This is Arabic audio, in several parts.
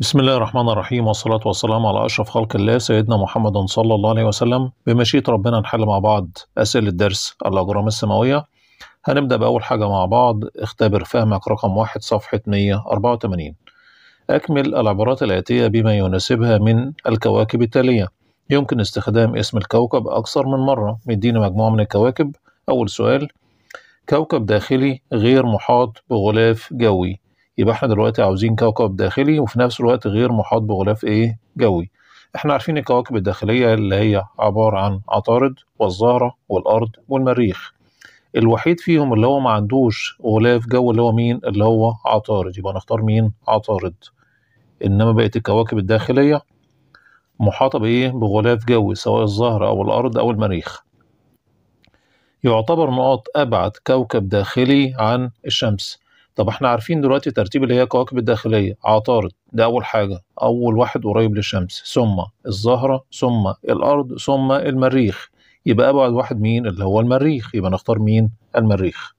بسم الله الرحمن الرحيم والصلاة والسلام على أشرف خلق الله سيدنا محمد صلى الله عليه وسلم بمشيئة ربنا نحل مع بعض أسئلة درس الأجرام السماوية هنبدأ بأول حاجة مع بعض اختبر فهمك رقم واحد صفحة 184 أكمل العبارات الآتية بما يناسبها من الكواكب التالية يمكن استخدام اسم الكوكب أكثر من مرة مدينا مجموعة من الكواكب أول سؤال كوكب داخلي غير محاط بغلاف جوي يبقى احنا دلوقتي عاوزين كوكب داخلي وفي نفس الوقت غير محاط بغلاف ايه جوي احنا عارفين الكواكب الداخلية اللي هي عبارة عن عطارد والزهرة والأرض والمريخ الوحيد فيهم اللي هو ما عندوش غلاف جو اللي هو مين اللي هو عطارد يبقى نختار مين عطارد انما بقيه الكواكب الداخليه محاطه بايه بغلاف جوي سواء الزهره او الارض او المريخ يعتبر نقاط ابعد كوكب داخلي عن الشمس طب احنا عارفين دلوقتي ترتيب اللي هي الكواكب الداخليه عطارد ده اول حاجه اول واحد قريب للشمس ثم الزهره ثم الارض ثم المريخ يبقى ابعد واحد مين اللي هو المريخ يبقى نختار مين المريخ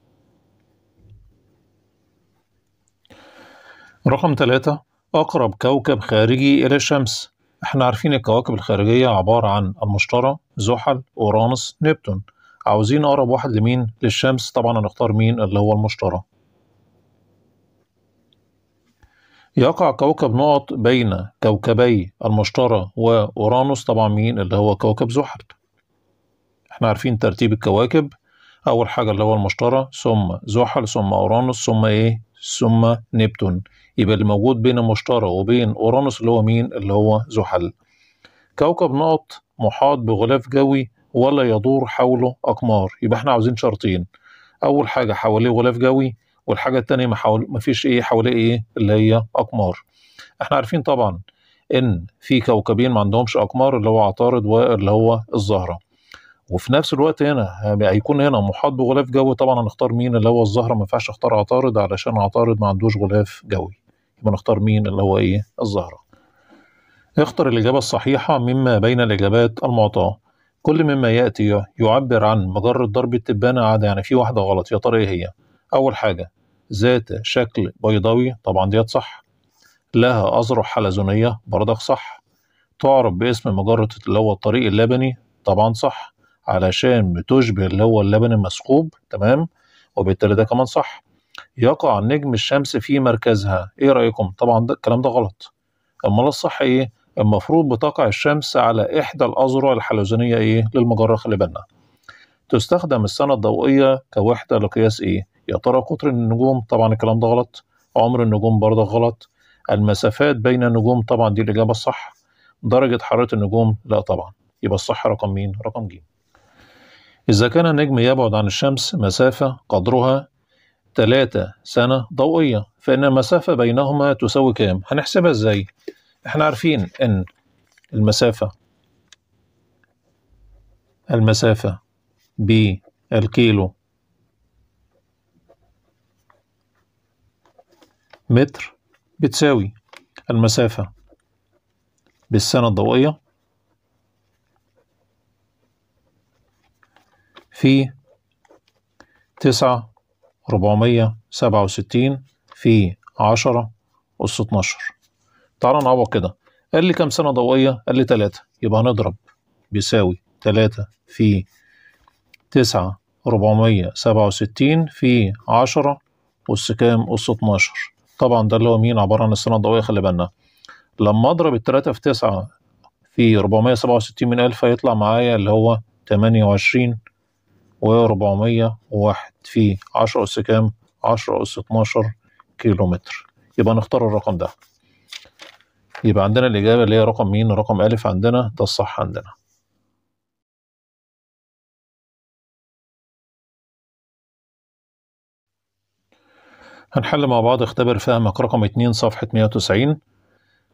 رقم ثلاثة أقرب كوكب خارجي إلى الشمس احنا عارفين الكواكب الخارجية عبارة عن المشتري زحل أورانوس نبتون عاوزين أقرب واحد لمين للشمس طبعا هنختار مين اللي هو المشتري يقع كوكب نقط بين كوكبي المشتري وأورانوس طبعا مين اللي هو كوكب زحل احنا عارفين ترتيب الكواكب أول حاجة اللي هو المشتري ثم زحل ثم أورانوس ثم إيه ثم نبتون يبقى اللي موجود بين المشتري وبين أورانوس اللي هو مين اللي هو زحل كوكب نقط محاط بغلاف جوي ولا يدور حوله أقمار يبقى احنا عاوزين شرطين أول حاجة حواليه غلاف جوي والحاجه الثانيه ما حول... فيش ايه حواليه ايه اللي هي اقمار احنا عارفين طبعا ان في كوكبين ما عندهمش اقمار اللي هو عطارد واللي هو الزهره وفي نفس الوقت هنا هيكون هنا محاط بغلاف جوي طبعا هنختار مين اللي هو الزهره ما ينفعش اختار عطارد علشان عطارد ما عندوش غلاف جوي يبقى نختار مين اللي هو ايه الزهره اختر الاجابه الصحيحه مما بين الاجابات المعطاه كل مما ياتي يعبر عن مجره ضرب التبانه عاده يعني في واحده غلط يا ترى ايه هي اول حاجه ذات شكل بيضاوي طبعا ديت صح لها أذرع حلزونية برضك صح تعرف باسم مجرة اللي هو الطريق اللبني طبعا صح علشان بتشبه اللي هو اللبن المسقوب تمام وبالتالي ده كمان صح يقع نجم الشمس في مركزها ايه رأيكم طبعا ده الكلام ده غلط امال الصح ايه المفروض بتقع الشمس على احدى الاذرع الحلزونيه ايه للمجره خلي بالنا تستخدم السنه الضوئيه كوحده لقياس ايه يا ترى قطر النجوم طبعا الكلام ده غلط عمر النجوم برضه غلط المسافات بين النجوم طبعا دي الإجابة الصح درجة حرارة النجوم لا طبعا يبقى الصح رقم مين رقم ج إذا كان النجم يبعد عن الشمس مسافة قدرها 3 سنة ضوئية فإن المسافة بينهما تساوي كام هنحسبها إزاي احنا عارفين إن المسافة المسافة بالكيلو متر بتساوي المسافة بالسنة الضوئية في تسعة ربعمية سبعة وستين في عشرة أس اتناشر تعالى نعوض كده قال لي كام سنة ضوئية؟ قال لي تلاتة يبقى هنضرب بيساوي تلاتة في تسعة ربعمية سبعة وستين في عشرة أس كام؟ أس اتناشر طبعا ده اللي هو مين عباره عن السنه الضوئيه خلي بالنا لما اضرب ال 3 في 9 في 467 من ألف هيطلع معايا اللي هو 28 و401 في 10 أس كام؟ 10 أس 12 كيلو متر يبقى نختار الرقم ده يبقى عندنا الإجابة اللي هي رقم مين؟ رقم ألف عندنا ده الصح عندنا هنحل مع بعض اختبر فهمك رقم 2 صفحة 190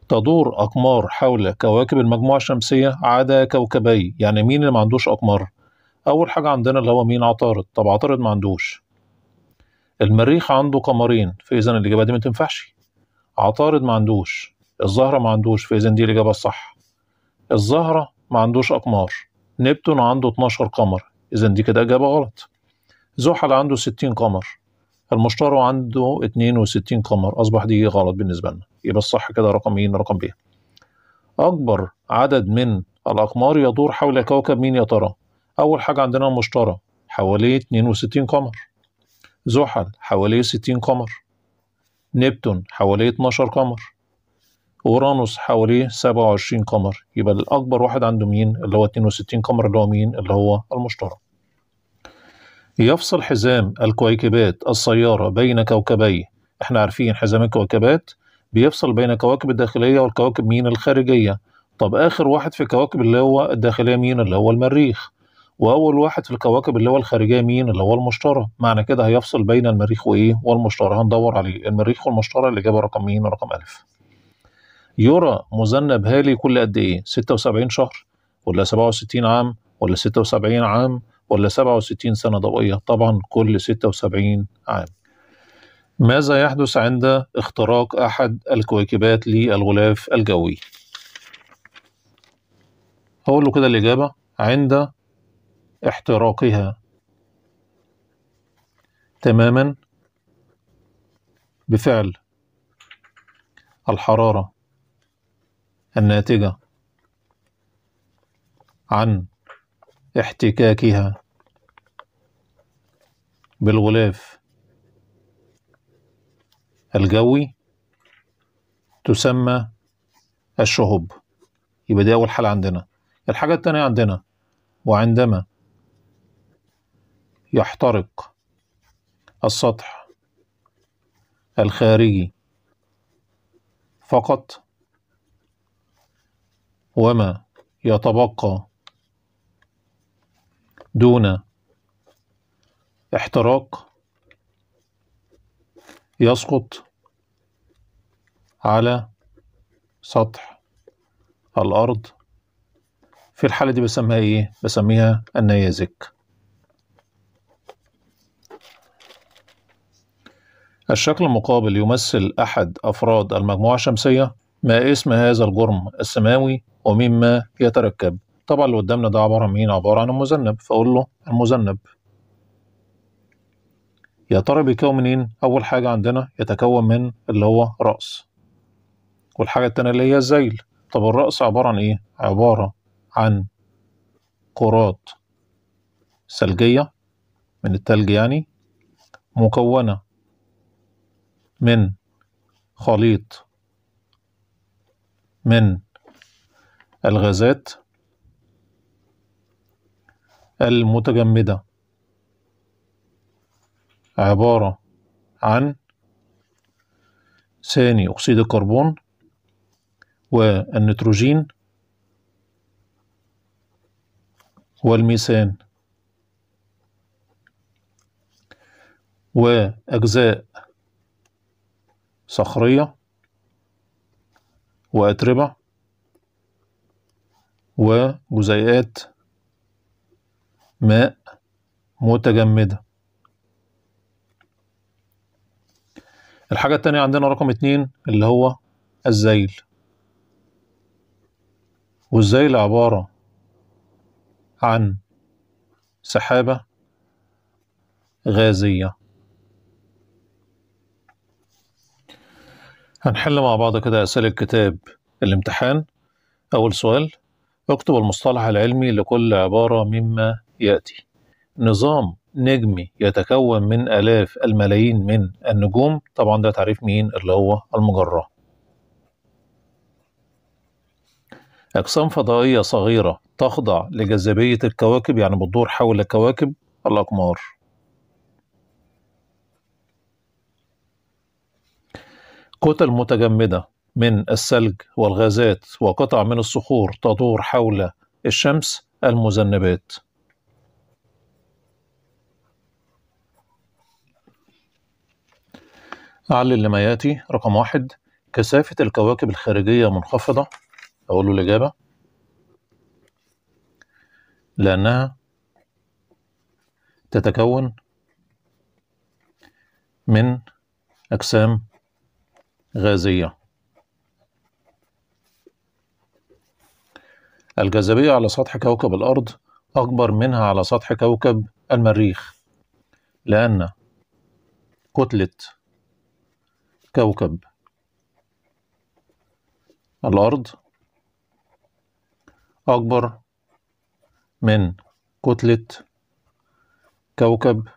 تدور أقمار حول كواكب المجموعة الشمسية عدا كوكبي يعني مين اللي ما عندوش أقمار أول حاجة عندنا اللي هو مين عطارد طب عطارد ما عندوش المريخ عنده قمرين فإذا الإجابة دي ما تنفعش عطارد ما عندوش الزهرة ما عندوش فإذا دي الإجابة الصح الزهرة ما عندوش أقمار نبتون عنده 12 قمر إذا دي كده إجابة غلط زحل عنده 60 قمر المشتري عنده 62 قمر اصبح دي غلط بالنسبه لنا يبقى الصح كده رقم مين رقم ب اكبر عدد من الاقمار يدور حول كوكب مين يا ترى اول حاجه عندنا المشتري حواليه 62 قمر زحل حواليه 60 قمر نبتون حواليه 12 قمر اورانوس حواليه 27 قمر يبقى الاكبر واحد عنده مين اللي هو 62 قمر اللي هو مين اللي هو المشتري يفصل حزام الكويكبات السيارة بين كوكبي احنا عارفين حزام الكويكبات بيفصل بين الكواكب الداخلية والكواكب مين الخارجية طب آخر واحد في الكواكب اللي هو الداخلية مين اللي هو المريخ وأول واحد في الكواكب اللي هو الخارجية مين اللي هو المشتري معنى كده هيفصل بين المريخ وإيه والمشتري هندور عليه المريخ والمشتري اللي جابه رقم مين رقم ألف يرى مذنب هالي كل قد إيه 76 شهر ولا 67 عام ولا 76 عام ولا 67 سنة ضوئية طبعا كل 76 عام ماذا يحدث عند اختراق أحد الكويكبات للغلاف الجوي هقول له كده الإجابة عند احتراقها تماما بفعل الحرارة الناتجة عن احتكاكها بالغلاف الجوي تسمى الشهب يبقى دي أول حالة عندنا الحاجة التانية عندنا وعندما يحترق السطح الخارجي فقط وما يتبقى دون احتراق يسقط على سطح الأرض في الحالة دي بسميها إيه؟ بسميها النيازك الشكل المقابل يمثل أحد أفراد المجموعة الشمسية ما اسم هذا الجرم السماوي ومما يتركب طبعا اللي قدامنا ده عبارة عن مين؟ عبارة عن المذنب فأقول له المذنب يا ترى بيتكون منين؟ أول حاجة عندنا يتكون من اللي هو رأس والحاجة التانية اللي هي الزيل طب الرأس عبارة عن إيه؟ عبارة عن كرات ثلجية من التلج يعني مكونة من خليط من الغازات المتجمدة عبارة عن ثاني أكسيد الكربون والنيتروجين والميثان وأجزاء صخرية وأتربة وجزيئات ماء متجمدة الحاجة التانية عندنا رقم اتنين اللي هو الزيل والزيل عبارة عن سحابة غازية هنحل مع بعض كده أسئلة كتاب الامتحان أول سؤال اكتب المصطلح العلمي لكل عبارة مما يأتي نظام نجمي يتكون من آلاف الملايين من النجوم طبعا ده تعريف مين اللي هو المجرة أجسام فضائية صغيرة تخضع لجاذبية الكواكب يعني بتدور حول كواكب الأقمار كتل متجمدة من الثلج والغازات وقطع من الصخور تدور حول الشمس المذنبات أعلل لما يأتي رقم واحد كثافة الكواكب الخارجية منخفضة أقول له الإجابة لأنها تتكون من أجسام غازية الجاذبية على سطح كوكب الأرض أكبر منها على سطح كوكب المريخ لأن كتلة كوكب الأرض أكبر من كتلة كوكب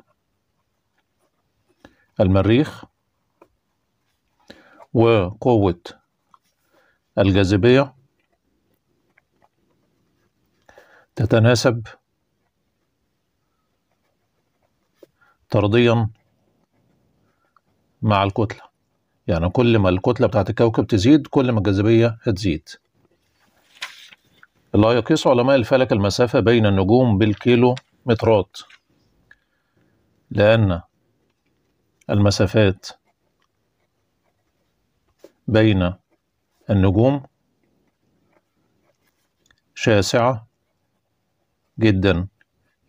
المريخ وقوة الجاذبية تتناسب طرديا مع الكتلة يعني كل ما الكتلة بتاعة الكوكب تزيد كل ما الجاذبية هتزيد اللي يقيس علماء الفلك المسافة بين النجوم بالكيلو مترات لأن المسافات بين النجوم شاسعة جدا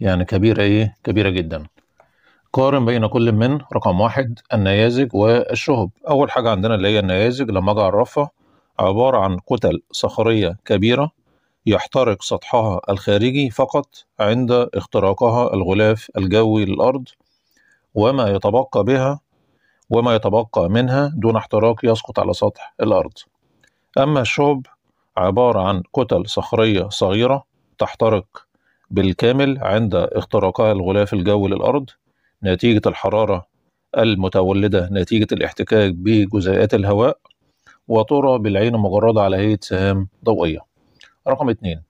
يعني كبيرة ايه كبيرة جدا قارن بين كل من رقم واحد النيازج والشهب أول حاجة عندنا اللي هي النيازج لما أجي أعرفها عبارة عن كتل صخرية كبيرة يحترق سطحها الخارجي فقط عند اختراقها الغلاف الجوي للأرض وما يتبقى بها وما يتبقى منها دون احتراق يسقط على سطح الأرض أما الشهب عبارة عن كتل صخرية صغيرة تحترق بالكامل عند اختراقها الغلاف الجوي للأرض نتيجة الحرارة المتولدة نتيجة الاحتكاك بجزيئات الهواء وترى بالعين المجردة على هيئة سهام ضوئية رقم اتنين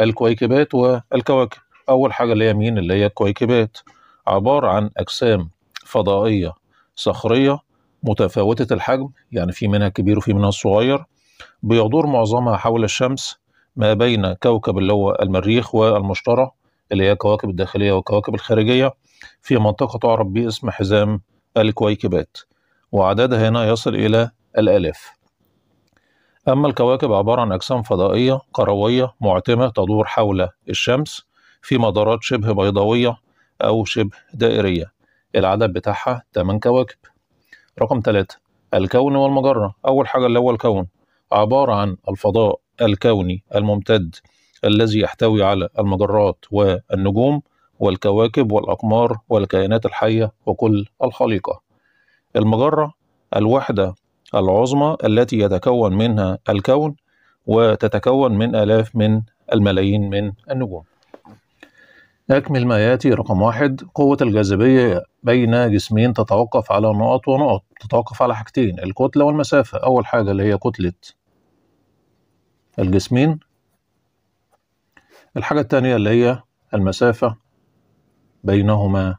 الكويكبات والكواكب أول حاجة اللي هي مين اللي هي الكويكبات عبارة عن أجسام فضائية صخرية متفاوتة الحجم يعني في منها كبير وفي منها صغير بيدور معظمها حول الشمس ما بين كوكب اللي هو المريخ والمشتري اللي هي الكواكب الداخلية والكواكب الخارجية في منطقة تعرف باسم حزام الكويكبات وعددها هنا يصل إلى الآلاف أما الكواكب عبارة عن أجسام فضائية كروية معتمة تدور حول الشمس في مدارات شبه بيضاوية أو شبه دائرية العدد بتاعها 8 كواكب رقم 3 الكون والمجرة أول حاجة اللي هو الكون عبارة عن الفضاء الكوني الممتد الذي يحتوي على المجرات والنجوم والكواكب والأقمار والكائنات الحية وكل الخليقة. المجرة الوحدة العظمى التي يتكون منها الكون وتتكون من آلاف من الملايين من النجوم. أكمل ما ياتي رقم واحد قوة الجاذبية بين جسمين تتوقف على نقط ونقط تتوقف على حاجتين الكتلة والمسافة أول حاجة اللي هي كتلة الجسمين الحاجة الثانية اللي هي المسافة بينهما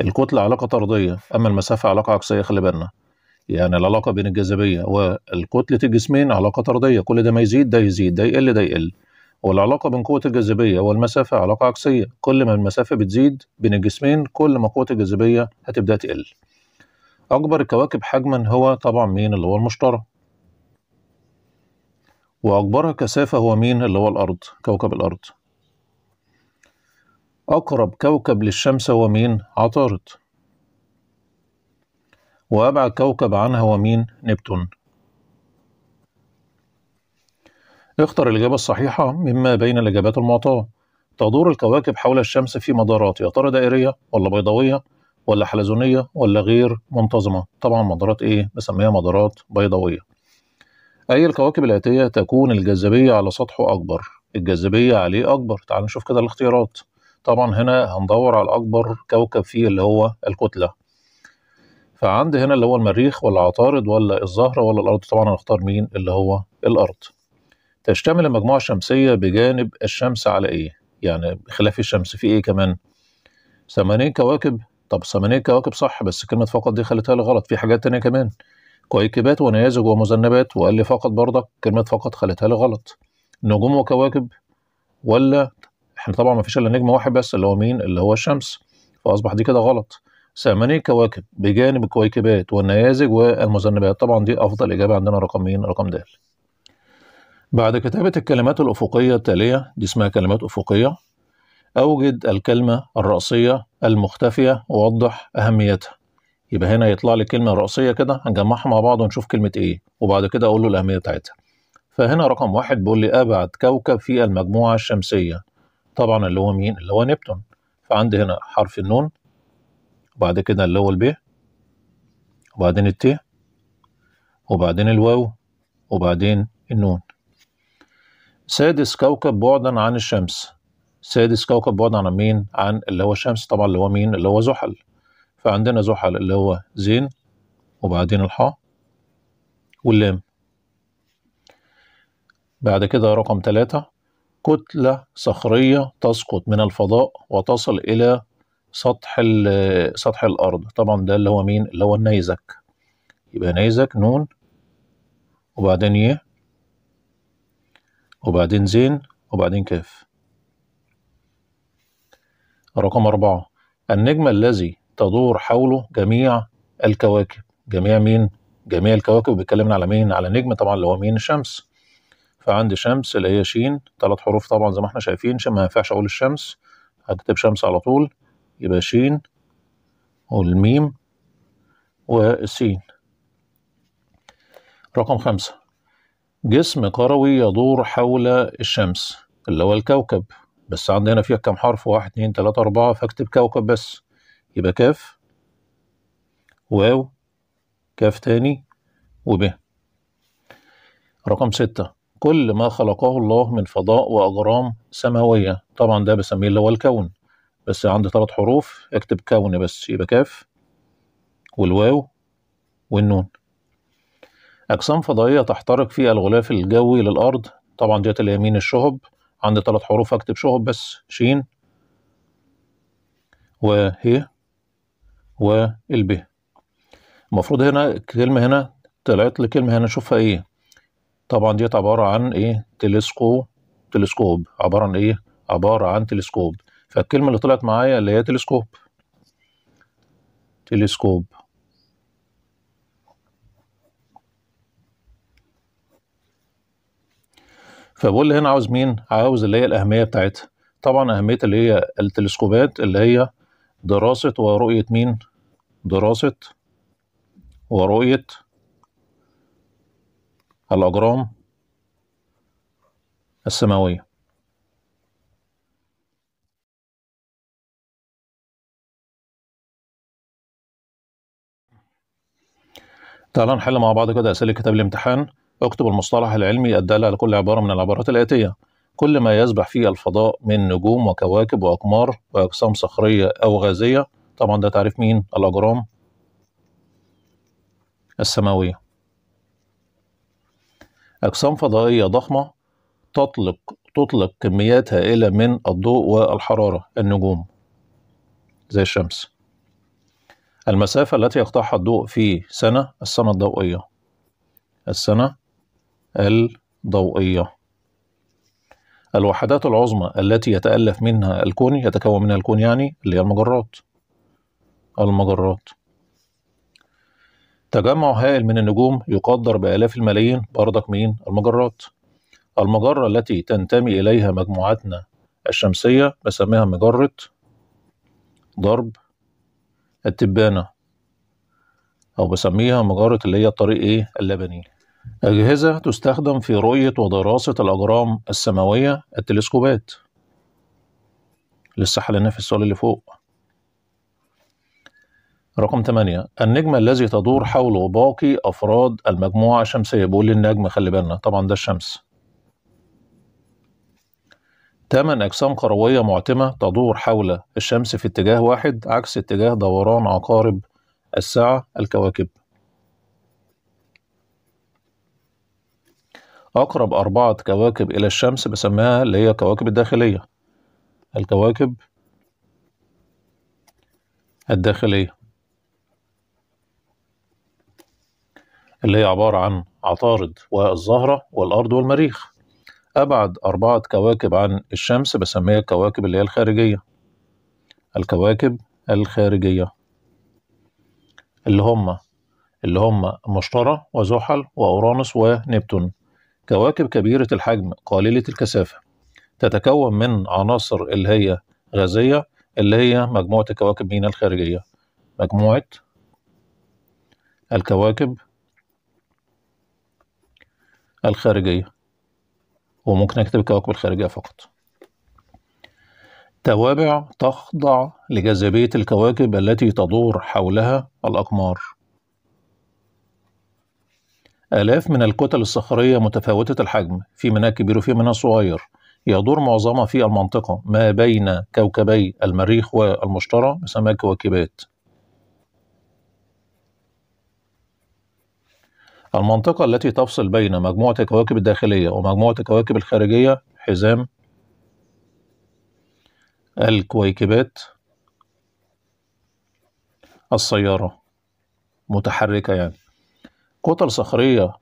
الكتلة علاقة طردية أما المسافة علاقة عكسية خلي بالنا يعني العلاقة بين الجاذبية والكتلة الجسمين علاقة طردية كل ده ما يزيد ده يزيد ده يقل ده يقل والعلاقة بين قوة الجاذبية والمسافة علاقة عكسية كل ما المسافة بتزيد بين الجسمين كل ما قوة الجاذبية هتبدأ تقل أكبر الكواكب حجما هو طبعا مين اللي هو المشتري وأكبرها كثافة هو مين اللي هو الأرض كوكب الأرض أقرب كوكب للشمس هو مين؟ عطارد وأبعد كوكب عنها هو مين؟ نبتون اختر الإجابة الصحيحة مما بين الإجابات المعطاة تدور الكواكب حول الشمس في مدارات يا ترى دائرية ولا بيضاوية ولا حلزونية ولا غير منتظمة طبعا مدارات إيه؟ بسميها مدارات بيضاوية أي الكواكب الآتية تكون الجاذبية على سطحه أكبر الجاذبية عليه أكبر تعال نشوف كده الاختيارات طبعا هنا هندور على أكبر كوكب فيه اللي هو الكتلة فعندي هنا اللي هو المريخ ولا عطارد ولا الزهرة ولا الأرض طبعا هنختار مين اللي هو الأرض تشتمل المجموعة الشمسية بجانب الشمس على إيه؟ يعني خلاف الشمس في إيه كمان؟ ثمانية كواكب طب ثمانية كواكب صح بس كلمة فقط دي خليتها لي غلط في حاجات تانية كمان كويكبات ونيازج ومذنبات وقال لي فقط برضك كلمة فقط خليتها لي غلط نجوم وكواكب ولا احنا طبعا ما فيش الا نجم واحد بس اللي هو مين اللي هو الشمس فاصبح دي كده غلط ثمانية كواكب بجانب الكويكبات والنيازج والمذنبات طبعا دي افضل اجابه عندنا رقم مين رقم د بعد كتابه الكلمات الافقيه التاليه دي اسمها كلمات افقيه اوجد الكلمه الرأسية المختفيه ووضح اهميتها يبقى هنا يطلع لي كلمة رأسية كده هنجمعها مع بعض ونشوف كلمه ايه وبعد كده اقول له الاهميه بتاعتها فهنا رقم واحد بيقول لي ابعد كوكب في المجموعه الشمسيه طبعا اللي هو مين اللي هو نبتون فعندي هنا حرف النون وبعد كده اللي هو البي وبعدين التي وبعدين الواو وبعدين النون سادس كوكب بعدا عن الشمس سادس كوكب بعدا عن مين عن اللي هو الشمس طبعا اللي هو مين اللي هو زحل فعندنا زحل اللي هو زين وبعدين الحاء واللام بعد كده رقم ثلاثة كتلة صخرية تسقط من الفضاء وتصل إلى سطح سطح الأرض طبعا ده اللي هو مين اللي هو النيزك يبقى نيزك نون وبعدين ي وبعدين زين وبعدين كاف رقم أربعة النجم الذي تدور حوله جميع الكواكب جميع مين جميع الكواكب بيتكلمنا على مين على نجم طبعا اللي هو مين الشمس فعندي شمس اللي هي شين ثلاث حروف طبعا زي ما احنا شايفين عشان ما ينفعش اقول الشمس هكتب شمس على طول يبقى شين والميم والسين رقم خمسة جسم كروي يدور حول الشمس اللي هو الكوكب بس عندنا فيها كام حرف واحد اتنين تلاتة أربعة فاكتب كوكب بس يبقى كاف واو كاف تاني وب رقم ستة كل ما خلقه الله من فضاء وأجرام سماوية طبعا ده بسميه اللي هو الكون بس عندي ثلاث حروف اكتب كون بس يبقى كاف والواو والنون أجسام فضائية تحترق في الغلاف الجوي للأرض طبعا جهة اليمين الشهب عندي ثلاث حروف أكتب شهب بس شين وهي والب المفروض هنا كلمة هنا طلعت لي كلمة هنا نشوفها إيه طبعا ديت عباره عن ايه تلسكو تلسكوب عباره عن ايه عباره عن تلسكوب فالكلمه اللي طلعت معايا اللي هي تلسكوب تلسكوب فبقول هنا عاوز مين عاوز اللي هي الاهميه بتاعتها طبعا اهميه اللي هي التلسكوبات اللي هي دراسه ورؤيه مين دراسه ورؤيه الأجرام السماوية تعالوا نحل مع بعض كده أسئلة كتاب الامتحان اكتب المصطلح العلمي الدالة على كل عبارة من العبارات الآتية كل ما يسبح في الفضاء من نجوم وكواكب وأقمار وأجسام صخرية أو غازية طبعا ده تعريف مين الأجرام السماوية أجسام فضائية ضخمة تطلق تطلق كميات هائلة من الضوء والحرارة النجوم زي الشمس المسافة التي يقطعها الضوء في سنة السنة الضوئية السنة الضوئية الوحدات العظمى التي يتألف منها الكون يتكون منها الكون يعني اللي هي المجرات المجرات تجمع هائل من النجوم يقدر بآلاف الملايين برضك مين؟ المجرات المجرة التي تنتمي إليها مجموعتنا الشمسية بسميها مجرة ضرب التبانة أو بسميها مجرة اللي هي الطريق إيه؟ اللبني أجهزة تستخدم في رؤية ودراسة الأجرام السماوية التلسكوبات لسه حلنا في السؤال اللي فوق رقم 8 النجم الذي تدور حوله باقي افراد المجموعه الشمسيه بقول النجم خلي بالنا طبعا ده الشمس 8 اجسام كرويه معتمه تدور حول الشمس في اتجاه واحد عكس اتجاه دوران عقارب الساعه الكواكب اقرب اربعه كواكب الى الشمس بسميها اللي هي الكواكب الداخليه الكواكب الداخليه اللي هي عبارة عن عطارد والزهرة والأرض والمريخ أبعد أربعة كواكب عن الشمس بسميها الكواكب اللي هي الخارجية الكواكب الخارجية اللي هم اللي هم مشتري وزحل وأورانوس ونبتون كواكب كبيرة الحجم قليلة الكثافة تتكون من عناصر اللي هي غازية اللي هي مجموعة الكواكب مين الخارجية مجموعة الكواكب الخارجية وممكن أكتب الكواكب الخارجية فقط توابع تخضع لجاذبية الكواكب التي تدور حولها الأقمار آلاف من الكتل الصخرية متفاوتة الحجم في منها كبير وفي منها صغير يدور معظمها في المنطقة ما بين كوكبي المريخ والمشتري يسمى كواكبات المنطقة التي تفصل بين مجموعة الكواكب الداخلية ومجموعة الكواكب الخارجية حزام الكويكبات السيارة متحركة يعني كتل صخرية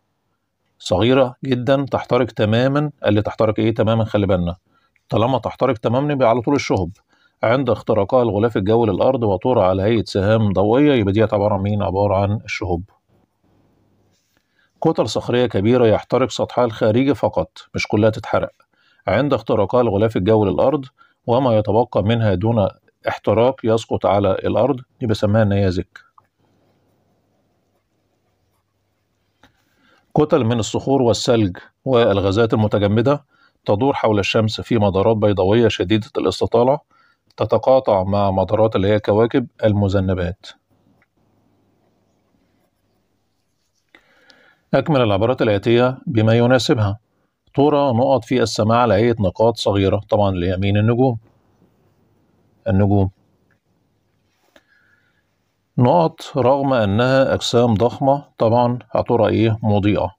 صغيرة جدا تحترق تماما اللي تحترق ايه تماما خلي بالنا طالما تحترق تماما يبقى على طول الشهب عند اختراقها الغلاف الجوي للأرض وطور على هيئة سهام ضوئية يبقى دي عبارة عن مين؟ عبارة عن الشهب كتل صخرية كبيرة يحترق سطحها الخارجي فقط مش كلها تتحرق عند اختراقها الغلاف الجوي للأرض وما يتبقى منها دون احتراق يسقط على الأرض دي بسميها النيازك كتل من الصخور والثلج والغازات المتجمدة تدور حول الشمس في مدارات بيضاوية شديدة الاستطالة تتقاطع مع مدارات اللي هي كواكب المذنبات أكمل العبارات الآتية بما يناسبها ترى نقط في السماء على هيئة نقاط صغيرة طبعا ليمين النجوم النجوم نقط رغم أنها أجسام ضخمة طبعا هترى إيه مضيئة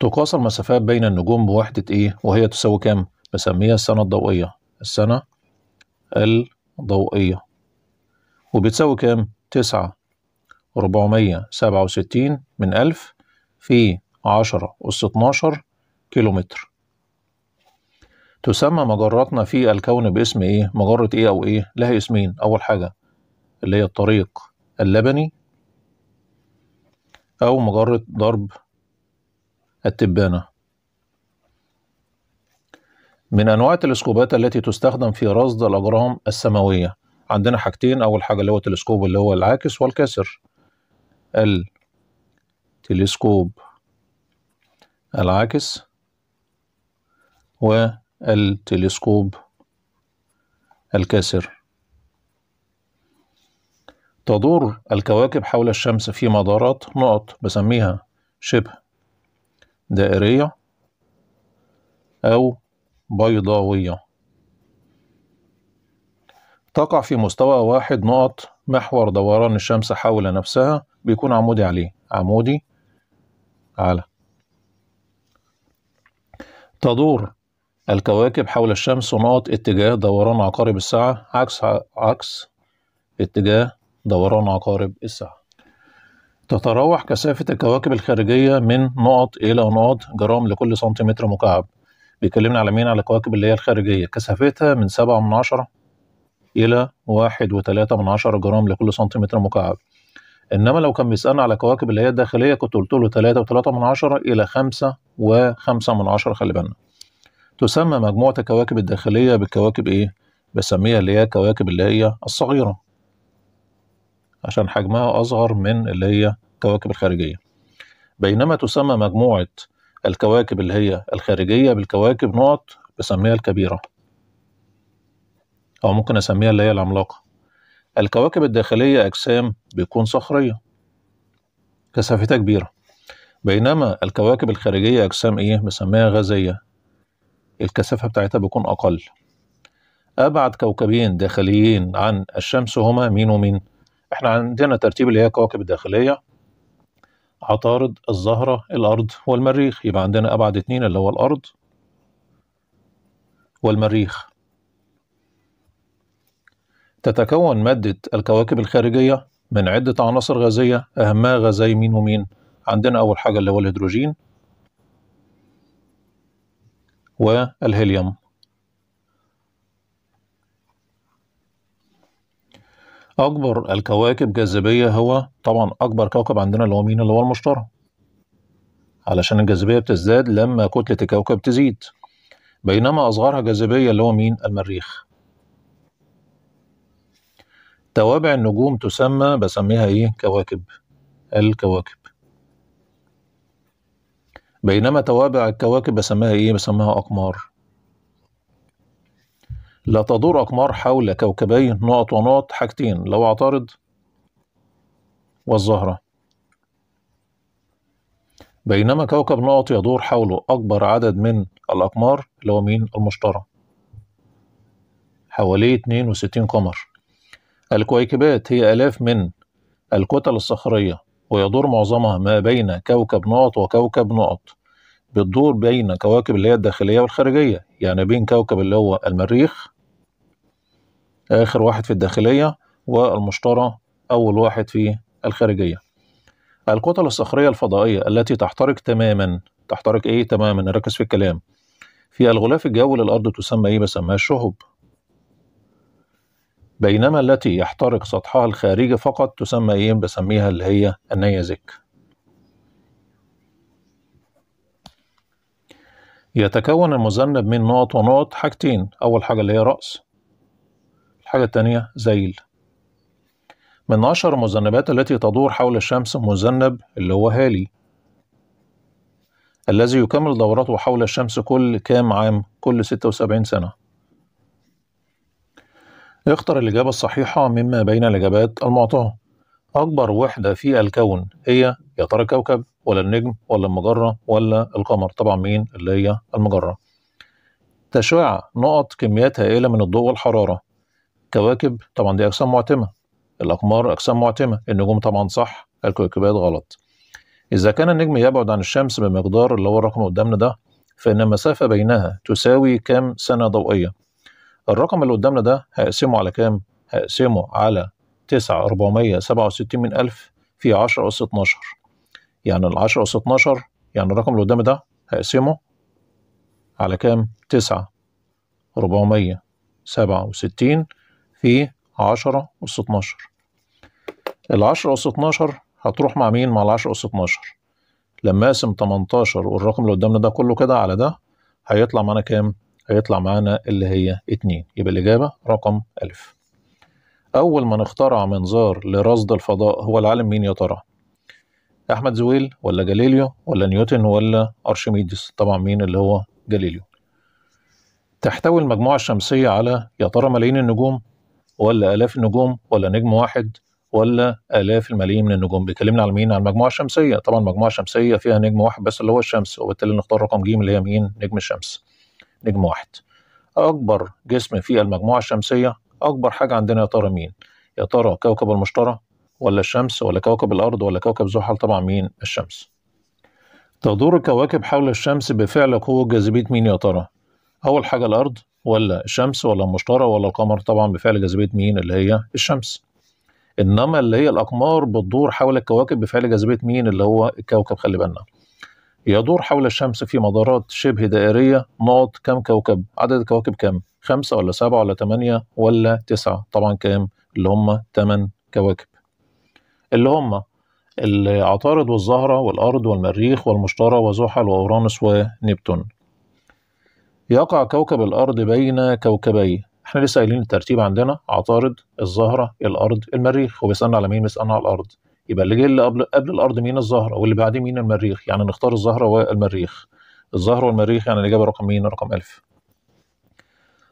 تقاس المسافات بين النجوم بوحدة إيه وهي تساوي كام؟ بسميها السنة الضوئية السنة الضوئية وبتساوي كام؟ تسعة 467 من 1000 في 10 أس 12 كيلومتر تسمى مجراتنا في الكون باسم إيه؟ مجرة إيه أو إيه؟ لها اسمين أول حاجة اللي هي الطريق اللبني أو مجرة ضرب التبانة من أنواع التلسكوبات التي تستخدم في رصد الأجرام السماوية عندنا حاجتين أول حاجة اللي هو التلسكوب اللي هو العاكس والكاسر التلسكوب العاكس والتلسكوب الكاسر تدور الكواكب حول الشمس في مدارات نقط بسميها شبه دائرية أو بيضاوية تقع في مستوى واحد نقط محور دوران الشمس حول نفسها بيكون عمودي عليه عمودي على تدور الكواكب حول الشمس نقط اتجاه دوران عقارب الساعة عكس عكس اتجاه دوران عقارب الساعة تتراوح كثافة الكواكب الخارجية من نقط إلى نقط جرام لكل سنتيمتر مكعب بيكلمنا على مين على الكواكب اللي هي الخارجية كثافتها من سبعة من عشرة إلى واحد وتلاتة من عشرة جرام لكل سنتيمتر مكعب إنما لو كان بيسألنا على كواكب اللي هي الداخلية كنت قلت له تلاتة وتلاتة من عشرة إلى خمسة وخمسة من عشرة خلي بالنا تسمى مجموعة الكواكب الداخلية بالكواكب إيه؟ بسميها اللي هي الكواكب اللي هي الصغيرة عشان حجمها أصغر من اللي هي الكواكب الخارجية بينما تسمى مجموعة الكواكب اللي هي الخارجية بالكواكب نقط بسميها الكبيرة أو ممكن أسميها اللي هي العملاقة الكواكب الداخلية أجسام بتكون صخرية كثافتها كبيرة بينما الكواكب الخارجية أجسام إيه بنسميها غازية الكثافة بتاعتها بتكون أقل أبعد كوكبين داخليين عن الشمس هما مين ومين؟ إحنا عندنا ترتيب اللي هي الكواكب الداخلية عطارد الزهرة الأرض والمريخ يبقى عندنا أبعد اتنين اللي هو الأرض والمريخ تتكون مادة الكواكب الخارجية من عدة عناصر غازية أهمها غازي مين ومين عندنا أول حاجة اللي هو الهيدروجين والهيليوم أكبر الكواكب جاذبية هو طبعا أكبر كوكب عندنا اللي هو مين اللي هو المشتري علشان الجاذبية بتزداد لما كتلة الكوكب تزيد بينما أصغرها جاذبية اللي هو مين المريخ توابع النجوم تسمى بسميها ايه كواكب الكواكب بينما توابع الكواكب بسميها ايه بسميها اقمار لا تدور اقمار حول كوكبي نقط ونقط حاجتين لو اعترض والزهرة بينما كوكب نقط يدور حوله أكبر عدد من الأقمار اللي هو مين المشتري حواليه 62 قمر الكويكبات هي آلاف من الكتل الصخرية ويدور معظمها ما بين كوكب نقط وكوكب نقط بتدور بين كواكب اللي هي الداخلية والخارجية يعني بين كوكب اللي هو المريخ آخر واحد في الداخلية والمشتري أول واحد في الخارجية الكتل الصخرية الفضائية التي تحترق تماما تحترق إيه تماما نركز في الكلام في الغلاف الجوي للأرض تسمى إيه بسميها الشهب بينما التي يحترق سطحها الخارجي فقط تسمى ايه بسميها اللي هي النيازك يتكون المذنب من نقط ونقط حاجتين أول حاجة اللي هي رأس الحاجة التانية زيل من أشهر المذنبات التي تدور حول الشمس مذنب اللي هو هالي الذي يكمل دورته حول الشمس كل كام عام كل 76 سنة اختر الإجابة الصحيحة مما بين الإجابات المعطاة أكبر وحدة في الكون هي يا ترى كوكب ولا النجم ولا المجرة ولا القمر طبعا مين اللي هي المجرة تشع نقط كميات هائلة من الضوء والحرارة كواكب طبعا دي أجسام معتمة الأقمار أجسام معتمة النجوم طبعا صح الكوكبات غلط إذا كان النجم يبعد عن الشمس بمقدار اللي هو الرقم قدامنا ده فإن المسافة بينها تساوي كام سنة ضوئية الرقم اللي قدامنا ده هقسمه على كام؟ هقسمه على 9 467 من 1000 في 10 أس 12 يعني ال 10 أس 12 يعني الرقم اللي قدامي ده هقسمه على كام؟ 9 467 في 10 أس 12 ال 10 أس 12 هتروح مع مين؟ مع ال 10 أس 12 لما اقسم 18 والرقم اللي قدامنا ده كله كده على ده هيطلع معانا كام؟ هيطلع معانا اللي هي 2 يبقى الإجابة رقم ألف أول من اخترع منظار لرصد الفضاء هو العالم مين يا ترى؟ أحمد زويل ولا جاليليو ولا نيوتن ولا أرشميدس طبعا مين اللي هو جاليليو تحتوي المجموعة الشمسية على يا ترى ملايين النجوم ولا آلاف النجوم ولا نجم واحد ولا آلاف الملايين من النجوم بيكلمنا على مين على المجموعة الشمسية طبعا المجموعة الشمسية فيها نجم واحد بس اللي هو الشمس وبالتالي نختار رقم ج اللي هي مين نجم الشمس نجم واحد أكبر جسم في المجموعة الشمسية أكبر حاجة عندنا يا ترى مين؟ يا ترى كوكب المشتري ولا الشمس ولا كوكب الأرض ولا كوكب زحل طبعا مين؟ الشمس تدور الكواكب حول الشمس بفعل قوة جاذبية مين يا ترى؟ أول حاجة الأرض ولا الشمس ولا المشتري ولا القمر طبعا بفعل جاذبية مين اللي هي الشمس إنما اللي هي الأقمار بتدور حول الكواكب بفعل جاذبية مين اللي هو الكوكب خلي بالنا يدور حول الشمس في مدارات شبه دائرية نقط كم كوكب عدد الكواكب كم خمسة ولا سبعة ولا ثمانية ولا تسعة طبعا كام اللي هم ثمان كواكب اللي هم العطارد والزهرة والأرض والمريخ والمشتري وزحل وأورانوس ونبتون يقع كوكب الأرض بين كوكبي احنا لسه قايلين الترتيب عندنا عطارد الزهرة الأرض المريخ وبيسألنا على مين بيسألنا على الأرض يبقى اللي جه اللي قبل قبل الارض مين الزهره واللي بعديه مين المريخ يعني نختار الزهره والمريخ الزهره والمريخ يعني الاجابه رقم مين رقم 1000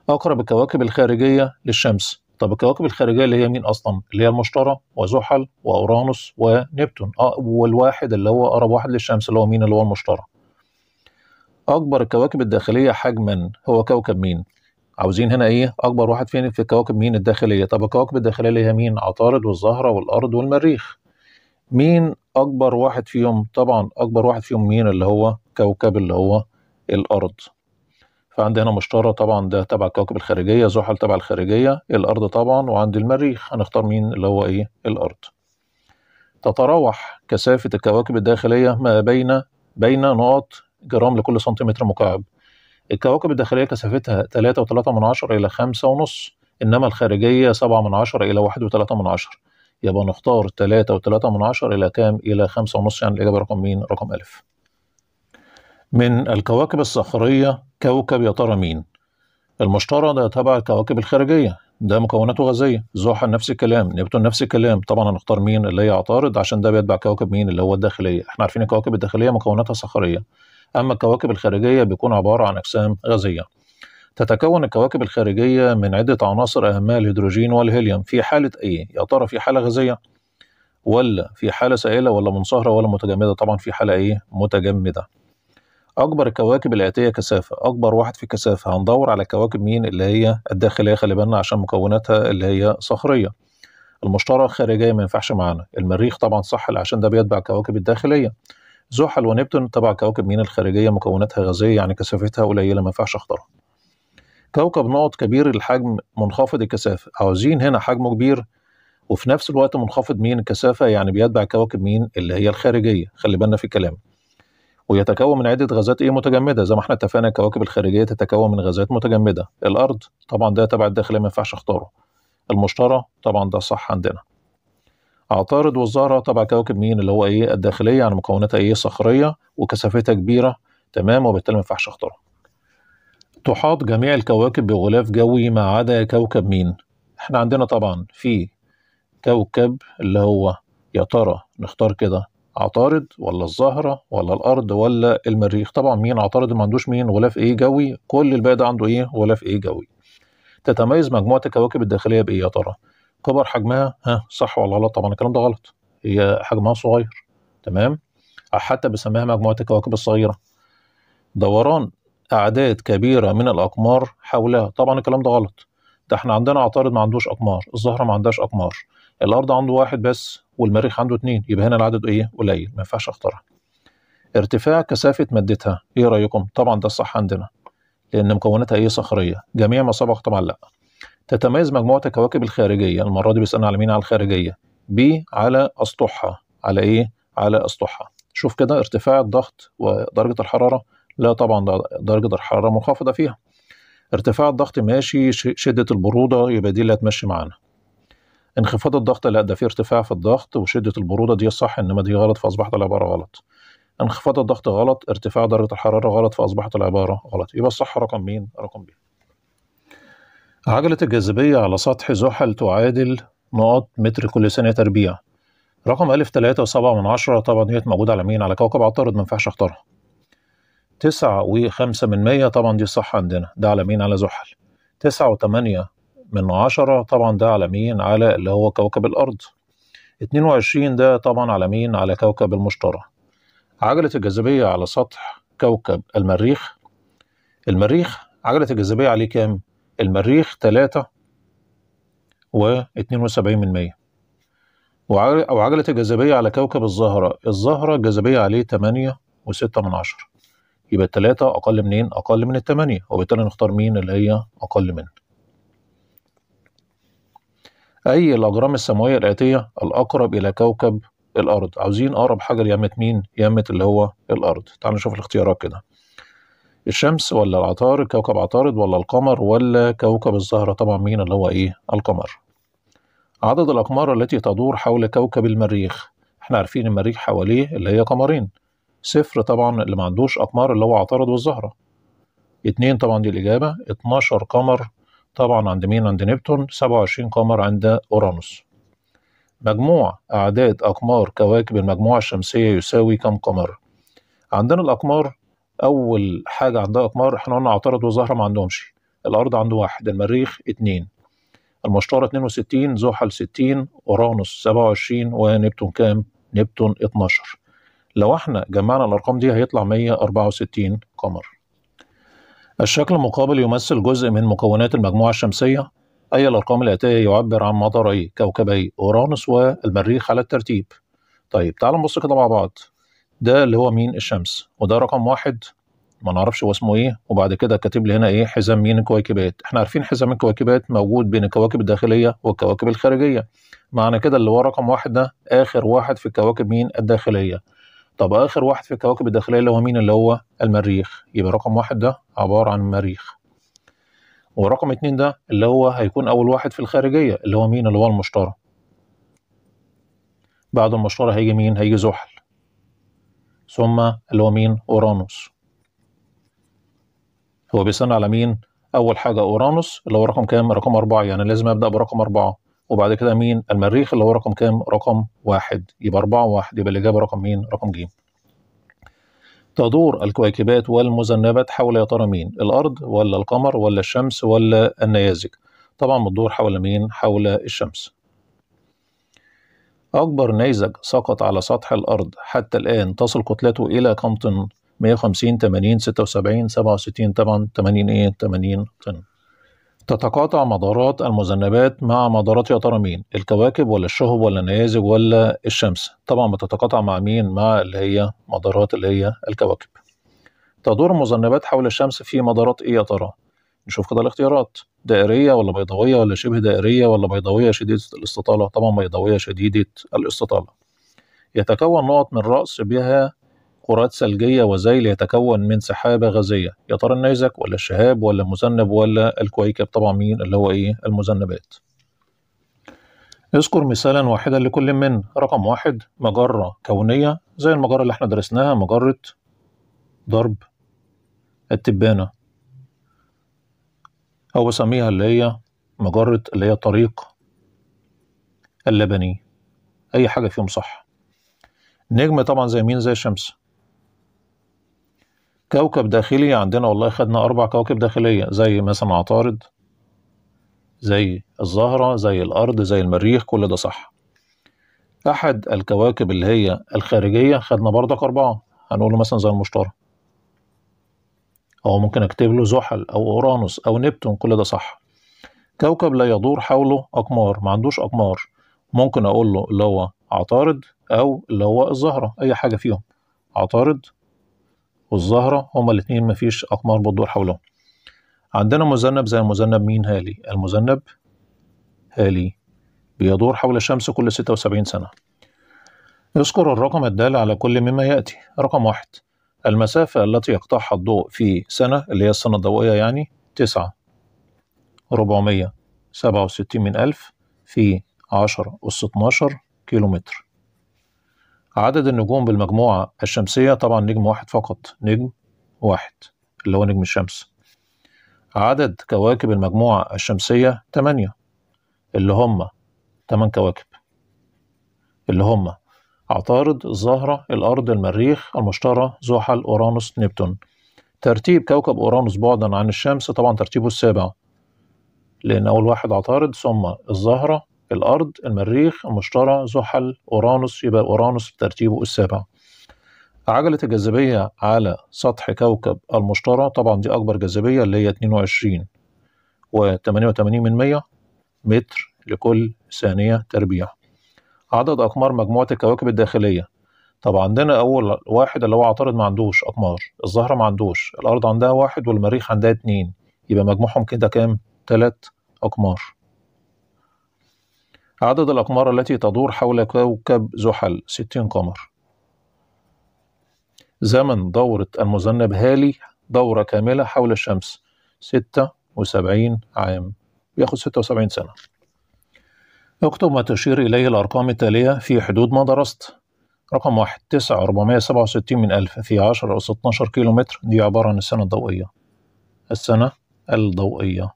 اقرب الكواكب الخارجيه للشمس طب الكواكب الخارجيه اللي هي مين اصلا اللي هي المشتري وزحل واورانوس ونبتون اه والواحد اللي هو اقرب واحد للشمس اللي هو مين اللي هو المشتري اكبر الكواكب الداخليه حجما هو كوكب مين عاوزين هنا ايه اكبر واحد فين في الكواكب مين الداخليه طب الكواكب الداخليه اللي هي مين عطارد والزهره والارض والمريخ مين اكبر واحد فيهم طبعا اكبر واحد فيهم مين اللي هو كوكب اللي هو الارض فعندي هنا مشترى طبعا ده تبع الكواكب الخارجيه زحل تبع الخارجيه الارض طبعا وعندي المريخ هنختار مين اللي هو ايه الارض تتراوح كثافه الكواكب الداخليه ما بين بين نقط جرام لكل سنتيمتر مكعب الكواكب الداخليه كثافتها 3.3 إلى 5.5 إنما الخارجية 7 إلى 1.3 يبقى نختار 3 و3 من 10 إلى كام؟ إلى 5 ونص يعني الإجابة رقم مين؟ رقم ألف من الكواكب الصخرية كوكب يا ترى مين؟ المشتري ده تبع الكواكب الخارجية ده مكوناته غازية زحل نفس الكلام نبتون نفس الكلام طبعا هنختار مين اللي هي عطارد عشان ده بيتبع كوكب مين اللي هو الداخلية احنا عارفين الكواكب الداخلية مكوناتها صخرية أما الكواكب الخارجية بيكون عبارة عن أجسام غازية تتكون الكواكب الخارجية من عدة عناصر أهمها الهيدروجين والهيليوم في حالة إيه؟ يا ترى في حالة غازية ولا في حالة سائلة ولا منصهرة ولا متجمدة؟ طبعا في حالة إيه؟ متجمدة. أكبر الكواكب الآتية كثافة، أكبر واحد في كثافة، هندور على كواكب مين اللي هي الداخلية خلي بالنا عشان مكوناتها اللي هي صخرية. المشتري الخارجية ما ينفعش معانا، المريخ طبعا صح عشان ده بيتبع الكواكب الداخلية. زحل ونبتون تبع كواكب مين الخارجية مكوناتها غازية يعني كثافتها قليلة ما ينفعش أختارها. كوكب نقط كبير الحجم منخفض الكثافة عاوزين هنا حجمه كبير وفي نفس الوقت منخفض مين الكثافة يعني بيتبع كواكب مين اللي هي الخارجية خلي بالنا في الكلام ويتكون من عدة غازات ايه متجمدة زي ما احنا اتفقنا الكواكب الخارجية تتكون من غازات متجمدة الأرض طبعا ده تبع الداخلية ما ينفعش اختاره المشتري طبعا ده صح عندنا عطارد والزهرة تبع كوكب مين اللي هو ايه الداخلية يعني مكوناتها ايه صخرية وكثافتها كبيرة تمام وبالتالي ما ينفعش اختارها تحاط جميع الكواكب بغلاف جوي ما عدا كوكب مين احنا عندنا طبعا في كوكب اللي هو يا ترى نختار كده عطارد ولا الزهرة ولا الأرض ولا المريخ طبعا مين عطارد ما عندوش مين غلاف إيه جوي كل الباقي ده عنده إيه غلاف إيه جوي تتميز مجموعة الكواكب الداخلية بإيه يا ترى كبر حجمها ها صح ولا غلط طبعا الكلام ده غلط هي حجمها صغير تمام حتى بسميها مجموعة الكواكب الصغيرة دوران اعداد كبيره من الاقمار حولها طبعا الكلام ده غلط ده احنا عندنا عطارد ما عندوش اقمار الزهره ما عندهاش اقمار الارض عنده واحد بس والمريخ عنده اتنين يبقى هنا العدد ايه قليل ما ينفعش اختارها ارتفاع كثافه مادتها ايه رايكم طبعا ده الصح عندنا لان مكوناتها ايه صخريه جميع ما سبق طبعا لا تتميز مجموعه الكواكب الخارجيه المره دي بيسالنا على مين على الخارجيه ب على اسطحها على ايه على اسطحها شوف كده ارتفاع الضغط ودرجه الحراره لا طبعا درجة الحرارة منخفضة فيها ارتفاع الضغط ماشي شدة البرودة يبقى دي اللي هتمشي معانا انخفاض الضغط لا ده في ارتفاع في الضغط وشدة البرودة دي الصح انما دي غلط فاصبحت العبارة غلط انخفاض الضغط غلط ارتفاع درجة الحرارة غلط فاصبحت العبارة غلط يبقى الصح رقم مين رقم ب عجلة الجاذبية على سطح زحل تعادل نقط متر كل ثانية تربيع رقم ألف تلاتة وسبعة من عشرة طبعا هي موجودة على مين على كوكب عطارد ينفعش اختارها تسعة وخمسة من مية طبعا دي صح عندنا ده على مين على زحل تسعة وتمانية من عشرة طبعا ده على مين على اللي هو كوكب الأرض اتنين وعشرين ده طبعا على مين على كوكب المشتري عجلة الجاذبية على سطح كوكب المريخ المريخ عجلة الجاذبية عليه كام؟ المريخ تلاتة واتنين وسبعين من مية وعجلة الجاذبية على كوكب الزهرة الزهرة الجاذبية عليه تمانية وستة من عشرة يبقى التلاتة أقل منين؟ أقل من التمانية وبالتالي نختار مين اللي هي أقل منه أي الأجرام السماوية الآتية الأقرب إلى كوكب الأرض عاوزين أقرب حاجة ليامة مين؟ يامة اللي هو الأرض تعالوا نشوف الاختيارات كده الشمس ولا العطارد كوكب عطارد ولا القمر ولا كوكب الزهرة طبعا مين اللي هو إيه؟ القمر عدد الأقمار التي تدور حول كوكب المريخ احنا عارفين المريخ حواليه اللي هي قمرين صفر طبعا اللي ما عندوش أقمار اللي هو عطارد والزهرة اتنين طبعا دي الإجابة اتناشر قمر طبعا عند مين عند نبتون سبعة وعشرين قمر عند أورانوس مجموع أعداد أقمار كواكب المجموعة الشمسية يساوي كم قمر عندنا الأقمار أول حاجة عندها أقمار احنا قلنا عطارد وزهرة ما عندهمش الأرض عنده واحد المريخ اتنين المشتري 62 زحل 60 أورانوس 27 ونبتون كام؟ نبتون 12 لو احنا جمعنا الارقام دي هيطلع 164 قمر الشكل المقابل يمثل جزء من مكونات المجموعة الشمسية أي الأرقام الآتية يعبر عن مطري كوكبي أورانوس والمريخ على الترتيب طيب تعالوا نبص كده مع بعض ده اللي هو مين الشمس وده رقم واحد ما نعرفش هو اسمه ايه وبعد كده كاتب لي هنا ايه حزام مين الكواكبات احنا عارفين حزام الكواكبات موجود بين الكواكب الداخليه والكواكب الخارجيه معنى كده اللي هو رقم واحد ده اخر واحد في الكواكب مين الداخليه طب اخر واحد في الكواكب الداخليه اللي هو مين اللي هو المريخ يبقى رقم واحد ده عباره عن المريخ ورقم اتنين ده اللي هو هيكون اول واحد في الخارجيه اللي هو مين اللي هو المشتري بعد المشتري هيجي مين هيجي زحل ثم اللي هو مين اورانوس هو بيستنى على مين اول حاجه اورانوس اللي هو رقم كام رقم أربعة يعني لازم ابدا برقم أربعة وبعد كده مين المريخ اللي هو رقم كام رقم واحد يبقى أربعة واحد يبقى الإجابة رقم مين رقم ج تدور الكويكبات والمذنبات حول يا ترى مين الأرض ولا القمر ولا الشمس ولا النيازك طبعا بتدور حول مين حول الشمس أكبر نيزك سقط على سطح الأرض حتى الآن تصل كتلته إلى كم طن 150 80 76 67 طبعا 80 إيه 80 طن تتقاطع مدارات المذنبات مع مدارات يا ترى مين؟ الكواكب ولا الشهب ولا النيازج ولا الشمس؟ طبعا بتتقاطع مع مين؟ مع اللي هي مدارات اللي هي الكواكب. تدور المذنبات حول الشمس في مدارات ايه يا ترى؟ نشوف كده الاختيارات دائرية ولا بيضاوية ولا شبه دائرية ولا بيضاوية شديدة الاستطالة طبعا بيضاوية شديدة الاستطالة يتكون نقط من رأس بها قرات ثلجيه وزيل يتكون من سحابه غازيه يا ترى النيزك ولا الشهاب ولا المذنب ولا الكويكب طبعا مين اللي هو ايه المذنبات اذكر مثالا واحدا لكل من رقم واحد مجرة كونية زي المجرة اللي احنا درسناها مجرة ضرب التبانة أو بسميها اللي هي مجرة اللي هي طريق اللبني أي حاجة فيهم صح نجم طبعا زي مين زي الشمس كوكب داخلي عندنا والله خدنا أربع كواكب داخلية زي مثلا عطارد زي الزهرة زي الأرض زي المريخ كل ده صح أحد الكواكب اللي هي الخارجية خدنا بردك أربعة هنقول مثلا زي المشتري أو ممكن أكتب له زحل أو أورانوس أو نبتون كل ده صح كوكب لا يدور حوله أقمار ما عندوش أقمار ممكن أقول له اللي هو عطارد أو اللي هو الزهرة أي حاجة فيهم عطارد والزهرة هما الاتنين مفيش أقمار بتدور حولهم عندنا مذنب زي مذنب مين هالي المذنب هالي بيدور حول الشمس كل 76 سنة اذكر الرقم الدال على كل مما يأتي رقم واحد المسافة التي يقطعها الضوء في سنة اللي هي السنة الضوئية يعني تسعة ربعمية سبعة وستين من ألف في عشرة أس اتناشر كيلومتر عدد النجوم بالمجموعة الشمسية طبعا نجم واحد فقط نجم واحد اللي هو نجم الشمس عدد كواكب المجموعة الشمسية تمانية اللي هم تمن كواكب اللي هم عطارد الزهرة الأرض المريخ المشتري زحل أورانوس نبتون ترتيب كوكب أورانوس بعدا عن الشمس طبعا ترتيبه السابع لأن أول واحد عطارد ثم الزهرة الأرض المريخ المشتري زحل أورانوس يبقى أورانوس بترتيبه السابع عجلة الجاذبية على سطح كوكب المشتري طبعا دي أكبر جاذبية اللي هي 22 و 88 من 100 متر لكل ثانية تربيع عدد أقمار مجموعة الكواكب الداخلية طب عندنا أول واحد اللي هو عطارد ما عندوش أقمار الزهرة ما عندوش الأرض عندها واحد والمريخ عندها اتنين يبقى مجموعهم كده كام؟ تلات أقمار عدد الأقمار التي تدور حول كوكب زحل 60 قمر زمن دورة المذنب هالي دورة كاملة حول الشمس 76 عام بياخد 76 سنة اكتب ما تشير إليه الأرقام التالية في حدود ما درست رقم واحد تسعة أربعمية سبعة وستين من ألف في عشرة أو ستناشر كيلومتر دي عبارة عن السنة الضوئية السنة الضوئية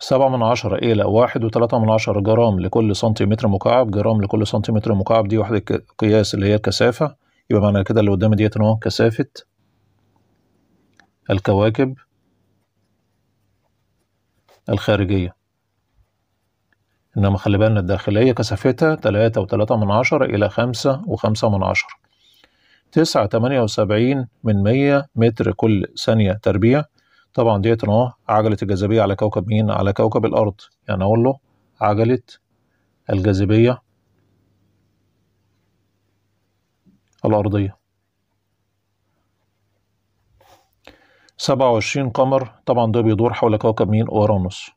سبعة من عشرة إلى واحد وتلاتة من عشرة جرام لكل سنتيمتر مكعب جرام لكل سنتيمتر مكعب دي وحدة قياس اللي هي الكثافة يبقى معنى كده اللي قدامي ديت إن هو كثافة الكواكب الخارجية إنما خلي بالنا الداخلية كثافتها تلاتة وتلاتة من عشرة إلى خمسة وخمسة من عشرة تسعة تمانية وسبعين من مية متر كل ثانية تربيع طبعا ديت اهو عجله الجاذبيه على كوكب مين على كوكب الارض يعني اقول له عجله الجاذبيه الارضيه سبعة وعشرين قمر طبعا ده بيدور حول كوكب مين اورانوس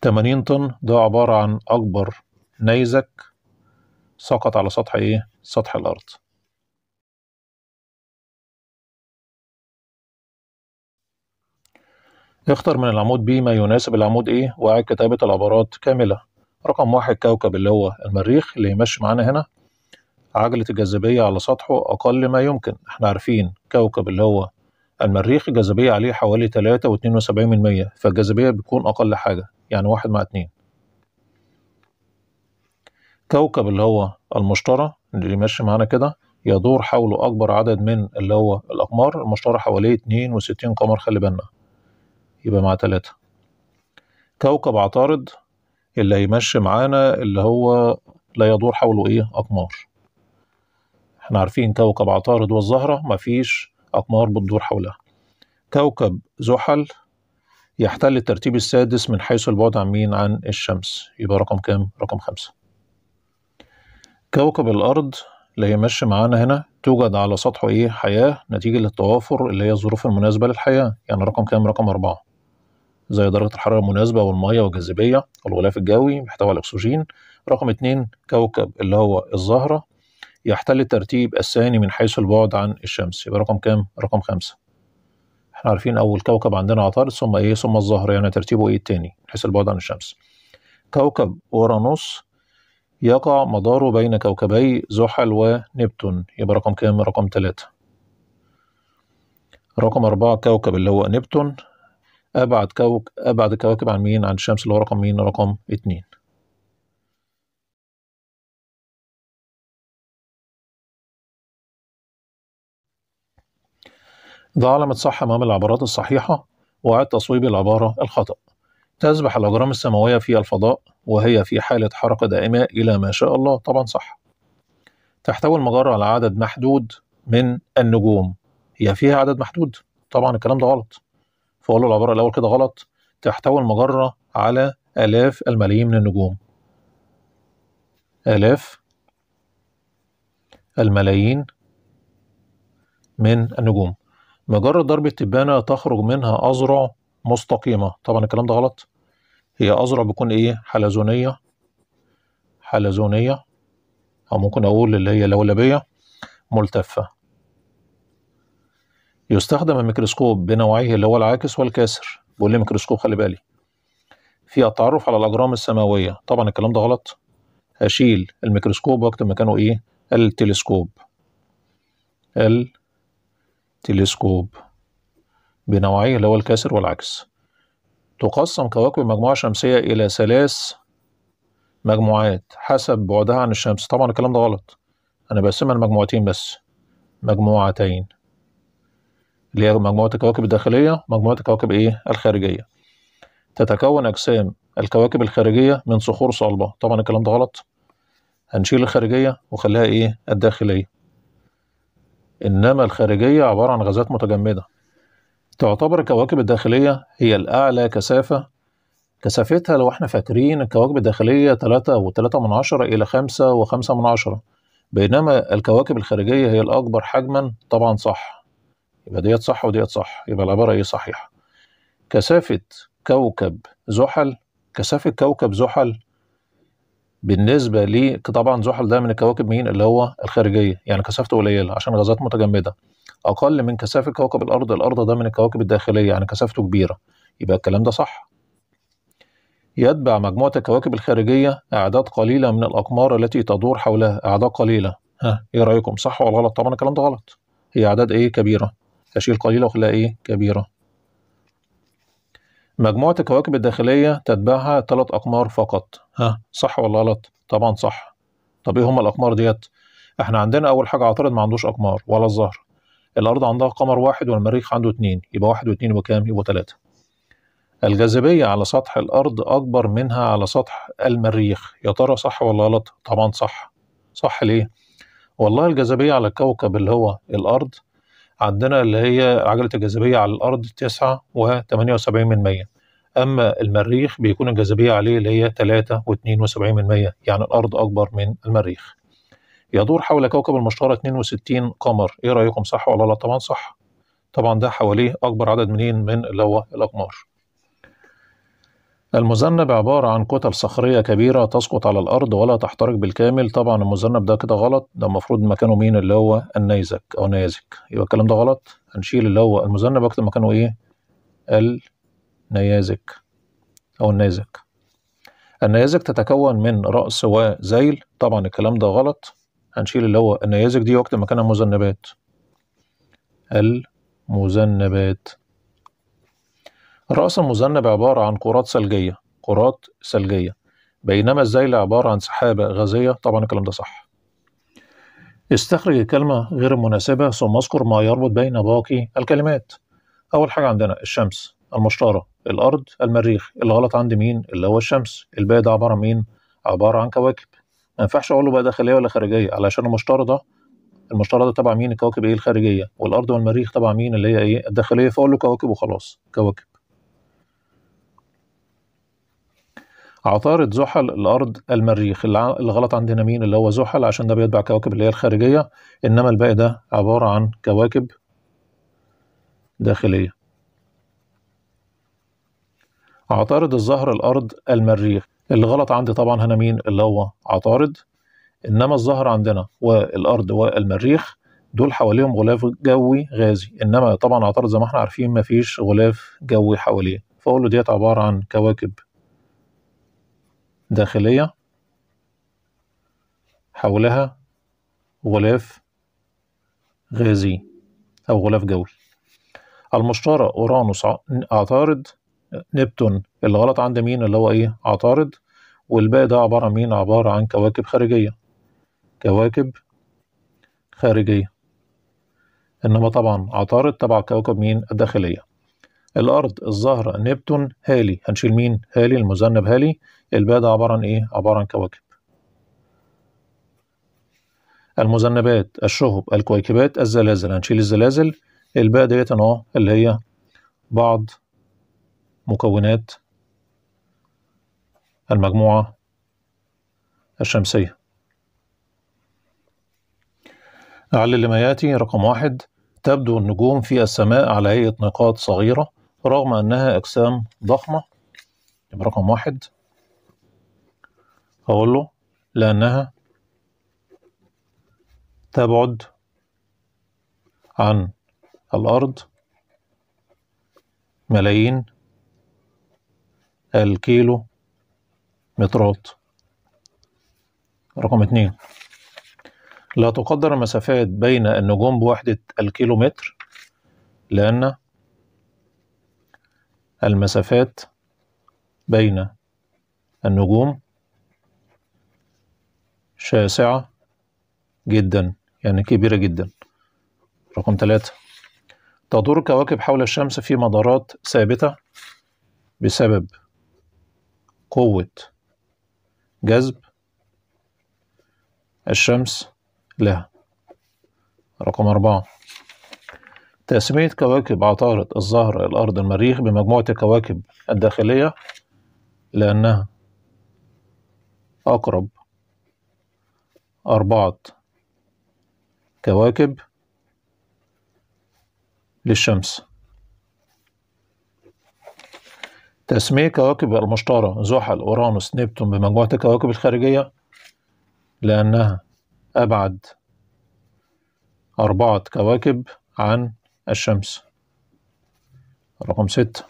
تمانين طن ده عباره عن اكبر نيزك سقط على سطح ايه سطح الارض اختر من العمود B ما يناسب العمود A وأعد كتابة العبارات كاملة رقم واحد كوكب اللي هو المريخ اللي يمشي معانا هنا عجلة الجاذبية على سطحه أقل ما يمكن احنا عارفين كوكب اللي هو المريخ الجاذبية عليه حوالي تلاتة واتنين وسبعين مية فالجاذبية بتكون أقل حاجة يعني واحد مع اتنين كوكب اللي هو المشتري اللي ماشي معانا كده يدور حوله أكبر عدد من اللي هو الأقمار المشتري حواليه وستين قمر خلي بالنا يبقى مع تلاتة كوكب عطارد اللي هيمشي معانا اللي هو لا يدور حوله ايه اقمار احنا عارفين كوكب عطارد والزهرة مفيش اقمار بتدور حولها كوكب زحل يحتل الترتيب السادس من حيث البعد عن مين عن الشمس يبقى رقم كام رقم خمسة كوكب الأرض اللي هيمشي معانا هنا توجد على سطحه إيه حياة نتيجة للتوافر اللي هي الظروف المناسبة للحياة يعني رقم كام رقم أربعة زي درجة الحرارة المناسبة والمية والجاذبية والغلاف الجوي بيحتوي على الأكسجين رقم اتنين كوكب اللي هو الزهرة يحتل الترتيب الثاني من حيث البعد عن الشمس يبقى رقم كام؟ رقم خمسة احنا عارفين أول كوكب عندنا عطارد ثم إيه؟ ثم الزهرة يعني ترتيبه إيه التاني من حيث البعد عن الشمس كوكب أورانوس يقع مداره بين كوكبي زحل ونبتون يبقى رقم كام؟ رقم ثلاثة رقم أربعة كوكب اللي هو نبتون أبعد كوكب أبعد كواكب عن مين؟ عن الشمس اللي هو رقم مين؟ رقم اتنين ضع علامة صح أمام العبارات الصحيحة وأعد تصويب العبارة الخطأ تسبح الأجرام السماوية في الفضاء وهي في حالة حركة دائمة إلى ما شاء الله طبعا صح تحتوي المجرة على عدد محدود من النجوم هي فيها عدد محدود طبعا الكلام ده غلط فأقول له العبارة الأول كده غلط تحتوي المجرة على آلاف الملايين من النجوم آلاف الملايين من النجوم مجرة درب التبانة تخرج منها أذرع مستقيمة طبعا الكلام ده غلط هي أذرع بتكون إيه حلزونية حلزونية أو ممكن أقول اللي هي لولبية ملتفة يستخدم الميكروسكوب بنوعيه اللي هو العاكس والكاسر بقول لي ميكروسكوب خلي بالي في التعرف على الاجرام السماويه طبعا الكلام ده غلط هشيل الميكروسكوب واكتب مكانه ايه التلسكوب التلسكوب بنوعيه اللي هو الكاسر والعكس تقسم كواكب المجموعه الشمسيه الى ثلاث مجموعات حسب بعدها عن الشمس طبعا الكلام ده غلط انا بقسمها لمجموعتين بس مجموعتين اللي هي مجموعة الكواكب الداخلية مجموعة الكواكب إيه الخارجية تتكون أجسام الكواكب الخارجية من صخور صلبة طبعا الكلام ده غلط هنشيل الخارجية وخليها إيه الداخلية إنما الخارجية عبارة عن غازات متجمدة تعتبر الكواكب الداخلية هي الأعلى كثافة كثافتها لو احنا فاكرين الكواكب الداخلية تلاتة وتلاتة من عشرة إلى خمسة وخمسة من عشرة بينما الكواكب الخارجية هي الأكبر حجما طبعا صح يبقى ديت صح وديت صح يبقى العبارة إيه صحيحة كثافة كوكب زحل كثافة كوكب زحل بالنسبة لي طبعا زحل ده من الكواكب مين اللي هو الخارجية يعني كثافته قليلة عشان غازات متجمدة أقل من كثافة كوكب الأرض الأرض ده من الكواكب الداخلية يعني كثافته كبيرة يبقى الكلام ده صح يتبع مجموعة الكواكب الخارجية أعداد قليلة من الأقمار التي تدور حولها أعداد قليلة ها إيه رأيكم صح ولا غلط طبعا الكلام ده غلط هي أعداد إيه كبيرة تشيل قليلة وخلاها إيه كبيرة مجموعة الكواكب الداخلية تتبعها ثلاث أقمار فقط ها صح ولا غلط؟ طبعا صح طب إيه هما الأقمار ديت؟ إحنا عندنا أول حاجة عطارد ما عندوش أقمار ولا الزهر الأرض عندها قمر واحد والمريخ عنده اتنين يبقى واحد واتنين يبقى كام؟ يبقى تلاتة الجاذبية على سطح الأرض أكبر منها على سطح المريخ يا ترى صح ولا غلط؟ طبعا صح صح ليه؟ والله الجاذبية على الكوكب اللي هو الأرض عندنا اللي هي عجلة الجاذبية على الأرض تسعة وثمانية وسبعين من مية أما المريخ بيكون الجاذبية عليه اللي هي ثلاثة و وسبعين من مية يعني الأرض أكبر من المريخ يدور حول كوكب المشتري 62 قمر إيه رأيكم صح ولا لا طبعا صح طبعا ده حواليه أكبر عدد منين من اللي هو الأقمار المذنب عبارة عن كتل صخرية كبيرة تسقط على الأرض ولا تحترق بالكامل طبعا المذنب ده كده غلط ده المفروض مكانه مين اللي هو النيزك أو نيزك يبقى الكلام ده غلط هنشيل اللي هو المذنب أكتب مكانه إيه النيازك أو النيزك النيازك تتكون من رأس وذيل طبعا الكلام ده غلط هنشيل اللي هو النيازك دي وأكتب مكانها مذنبات المذنبات الرأس المذنب عبارة عن قرات ثلجية قرات ثلجية بينما الزيل عبارة عن سحابة غازية طبعا الكلام ده صح استخرج الكلمة غير المناسبة ثم اذكر ما يربط بين باقي الكلمات أول حاجة عندنا الشمس المشتارة الأرض المريخ الغلط عند مين اللي هو الشمس الباقي ده عبارة عن مين عبارة عن كواكب ما ينفعش أقول له بقى داخلية ولا خارجية علشان المشتارة ده المشترى ده تبع مين الكواكب ايه الخارجية والأرض والمريخ تبع مين اللي هي ايه الداخلية فأقول له كواكب وخلاص كواكب عطارد زحل الارض المريخ الغلط عندنا مين اللي هو زحل عشان ده بيتبع كواكب اللي هي الخارجيه انما الباقي ده عباره عن كواكب داخليه عطارد الزهر الارض المريخ اللي غلط عندي طبعا هنا مين اللي هو عطارد انما الزهر عندنا والارض والمريخ دول حواليهم غلاف جوي غازي انما طبعا عطارد زي ما احنا عارفين مفيش غلاف جوي حواليه فاقول له ديت عباره عن كواكب داخلية حولها غلاف غازي أو غلاف جوي المشترى أورانوس عطارد نبتون اللي غلط عند مين اللي هو إيه عطارد والباقي ده عبارة عن مين عبارة عن كواكب خارجية كواكب خارجية إنما طبعا عطارد تبع كوكب مين الداخلية الأرض الزهرة نبتون هالي هنشيل مين هالي المذنب هالي الباء ده عبارة عن إيه؟ عبارة عن كواكب المذنبات الشهب الكويكبات الزلازل هنشيل الزلازل الباقي ديت أهو اللي هي بعض مكونات المجموعة الشمسية أعلل لما يأتي رقم واحد تبدو النجوم في السماء على هيئة نقاط صغيرة رغم أنها أجسام ضخمة يبقى رقم واحد أقول له لأنها تبعد عن الأرض ملايين الكيلو مترات رقم اتنين لا تقدر المسافات بين النجوم بوحدة الكيلومتر لأن المسافات بين النجوم شاسعة جدا يعني كبيرة جدا رقم ثلاثة تدور كواكب حول الشمس في مدارات ثابتة بسبب قوة جذب الشمس لها رقم أربعة تسمية كواكب عطارد الزهرة الأرض المريخ بمجموعة الكواكب الداخلية لأنها أقرب أربعة كواكب للشمس تسمية كواكب المشترى زحل أورانوس نبتون بمجموعة الكواكب الخارجية لأنها أبعد أربعة كواكب عن الشمس رقم ستة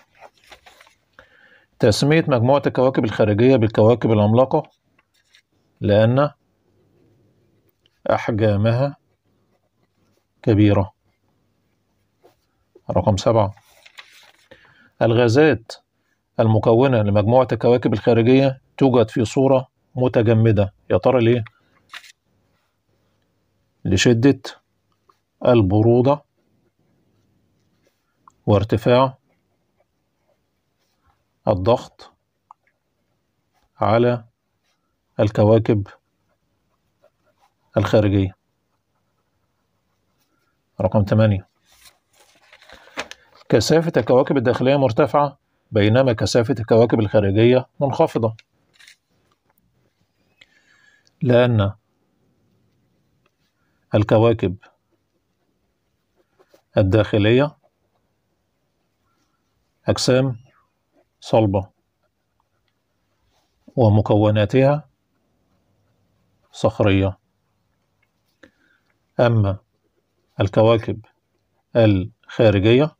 تسمية مجموعة الكواكب الخارجية بالكواكب العملاقة لأن أحجامها كبيرة رقم سبعة الغازات المكونة لمجموعة الكواكب الخارجية توجد في صورة متجمدة يا ترى ليه؟ لشدة البرودة وارتفاع الضغط على الكواكب الخارجية رقم 8 كثافة الكواكب الداخلية مرتفعة بينما كثافة الكواكب الخارجية منخفضة لأن الكواكب الداخلية أجسام صلبة ومكوناتها صخرية أما الكواكب الخارجية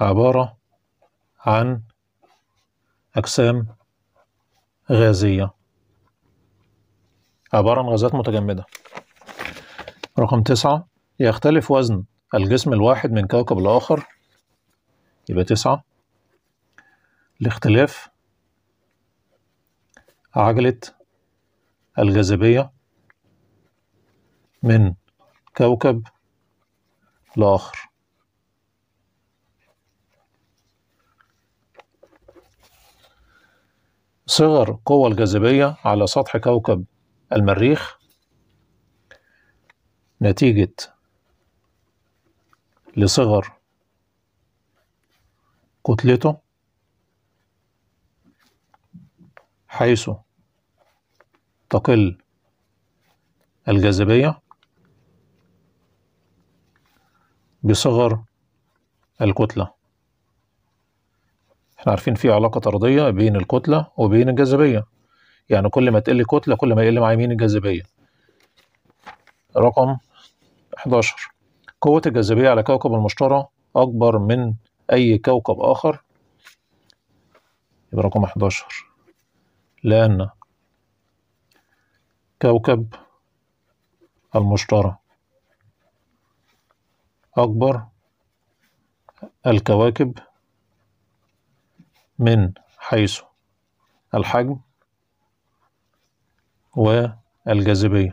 عبارة عن أجسام غازية عبارة عن غازات متجمدة رقم تسعة يختلف وزن الجسم الواحد من كوكب الآخر يبقى تسعة لاختلاف عجلة الجاذبية من كوكب لآخر صغر قوى الجاذبية على سطح كوكب المريخ نتيجة لصغر كتلته حيث تقل الجاذبية بصغر الكتلة احنا عارفين في علاقة طردية بين الكتلة وبين الجاذبية يعني كل ما تقل كتلة كل ما يقل مع يمين الجاذبية رقم 11 قوة الجاذبية على كوكب المشتري أكبر من أي كوكب آخر يبقى رقم 11 لأن كوكب المشتري أكبر الكواكب من حيث الحجم والجاذبية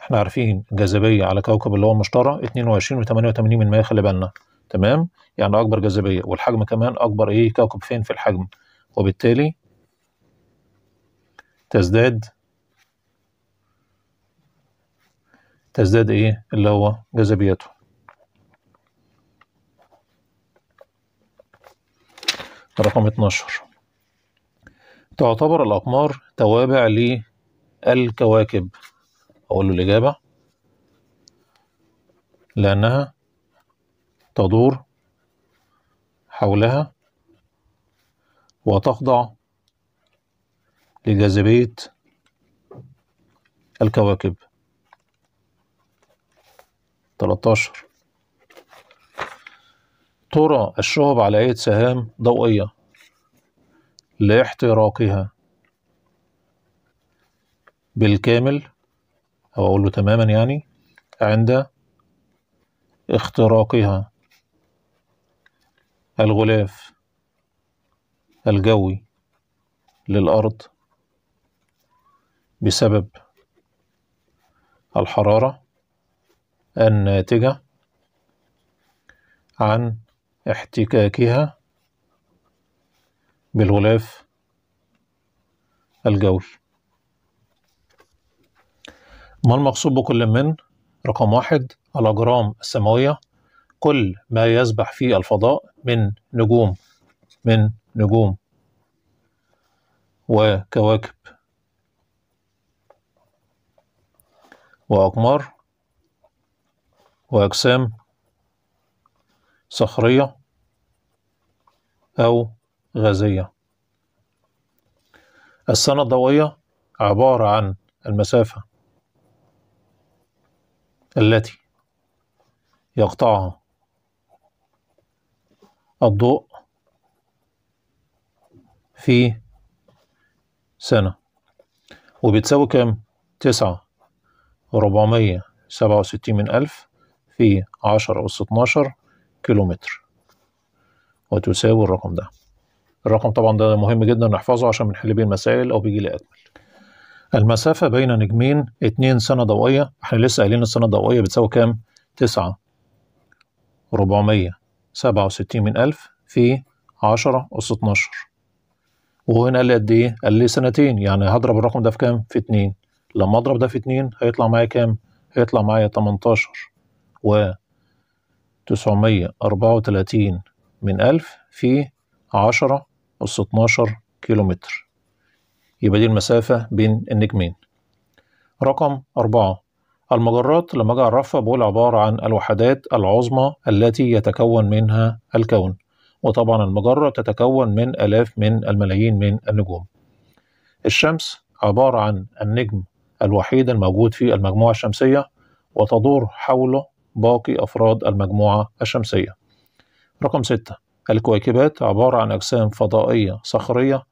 احنا عارفين الجاذبية على كوكب اللي هو المشتري 22 و 88 من ما خلي بالنا تمام يعني أكبر جاذبية والحجم كمان أكبر إيه كوكب فين في الحجم وبالتالي تزداد تزداد ايه اللي هو جاذبيته رقم 12 تعتبر الأقمار توابع للكواكب أقول له الإجابة لأنها تدور حولها وتخضع لجاذبية الكواكب 13 ترى الشهب على أية سهام ضوئية لاحتراقها بالكامل أو أقول له تماما يعني عند اختراقها الغلاف الجوي للأرض بسبب الحرارة الناتجة عن احتكاكها بالغلاف الجوي ما المقصود بكل من؟ رقم واحد الأجرام السماوية كل ما يسبح في الفضاء من نجوم من نجوم وكواكب وأقمار وأجسام صخرية أو غازية السنة الضوئية عبارة عن المسافة التي يقطعها الضوء في سنة وبتساوي كام؟ تسعة وربعمية سبعة وستين من ألف في 10 أس 12 كيلومتر وتساوي الرقم ده الرقم طبعا ده مهم جدا نحفظه عشان بنحل بيه المسائل أو بيجي لي أكمل المسافة بين نجمين 2 سنة ضوئية احنا لسه قايلين السنة الضوئية بتساوي كام؟ 9 467 من 1000 في 10 أس 12 وهنا قال لي قد إيه؟ قال لي سنتين يعني هضرب الرقم ده في كام؟ في 2 لما أضرب ده في 2 هيطلع معايا كام؟ هيطلع معايا 18 و 934 من ألف في عشرة أس اتناشر كيلومتر يبقى دي المسافة بين النجمين رقم أربعة المجرات لما أجي أعرفها بقول عبارة عن الوحدات العظمى التي يتكون منها الكون وطبعا المجرة تتكون من آلاف من الملايين من النجوم الشمس عبارة عن النجم الوحيد الموجود في المجموعة الشمسية وتدور حوله باقي أفراد المجموعة الشمسية رقم ستة الكويكبات عبارة عن أجسام فضائية صخرية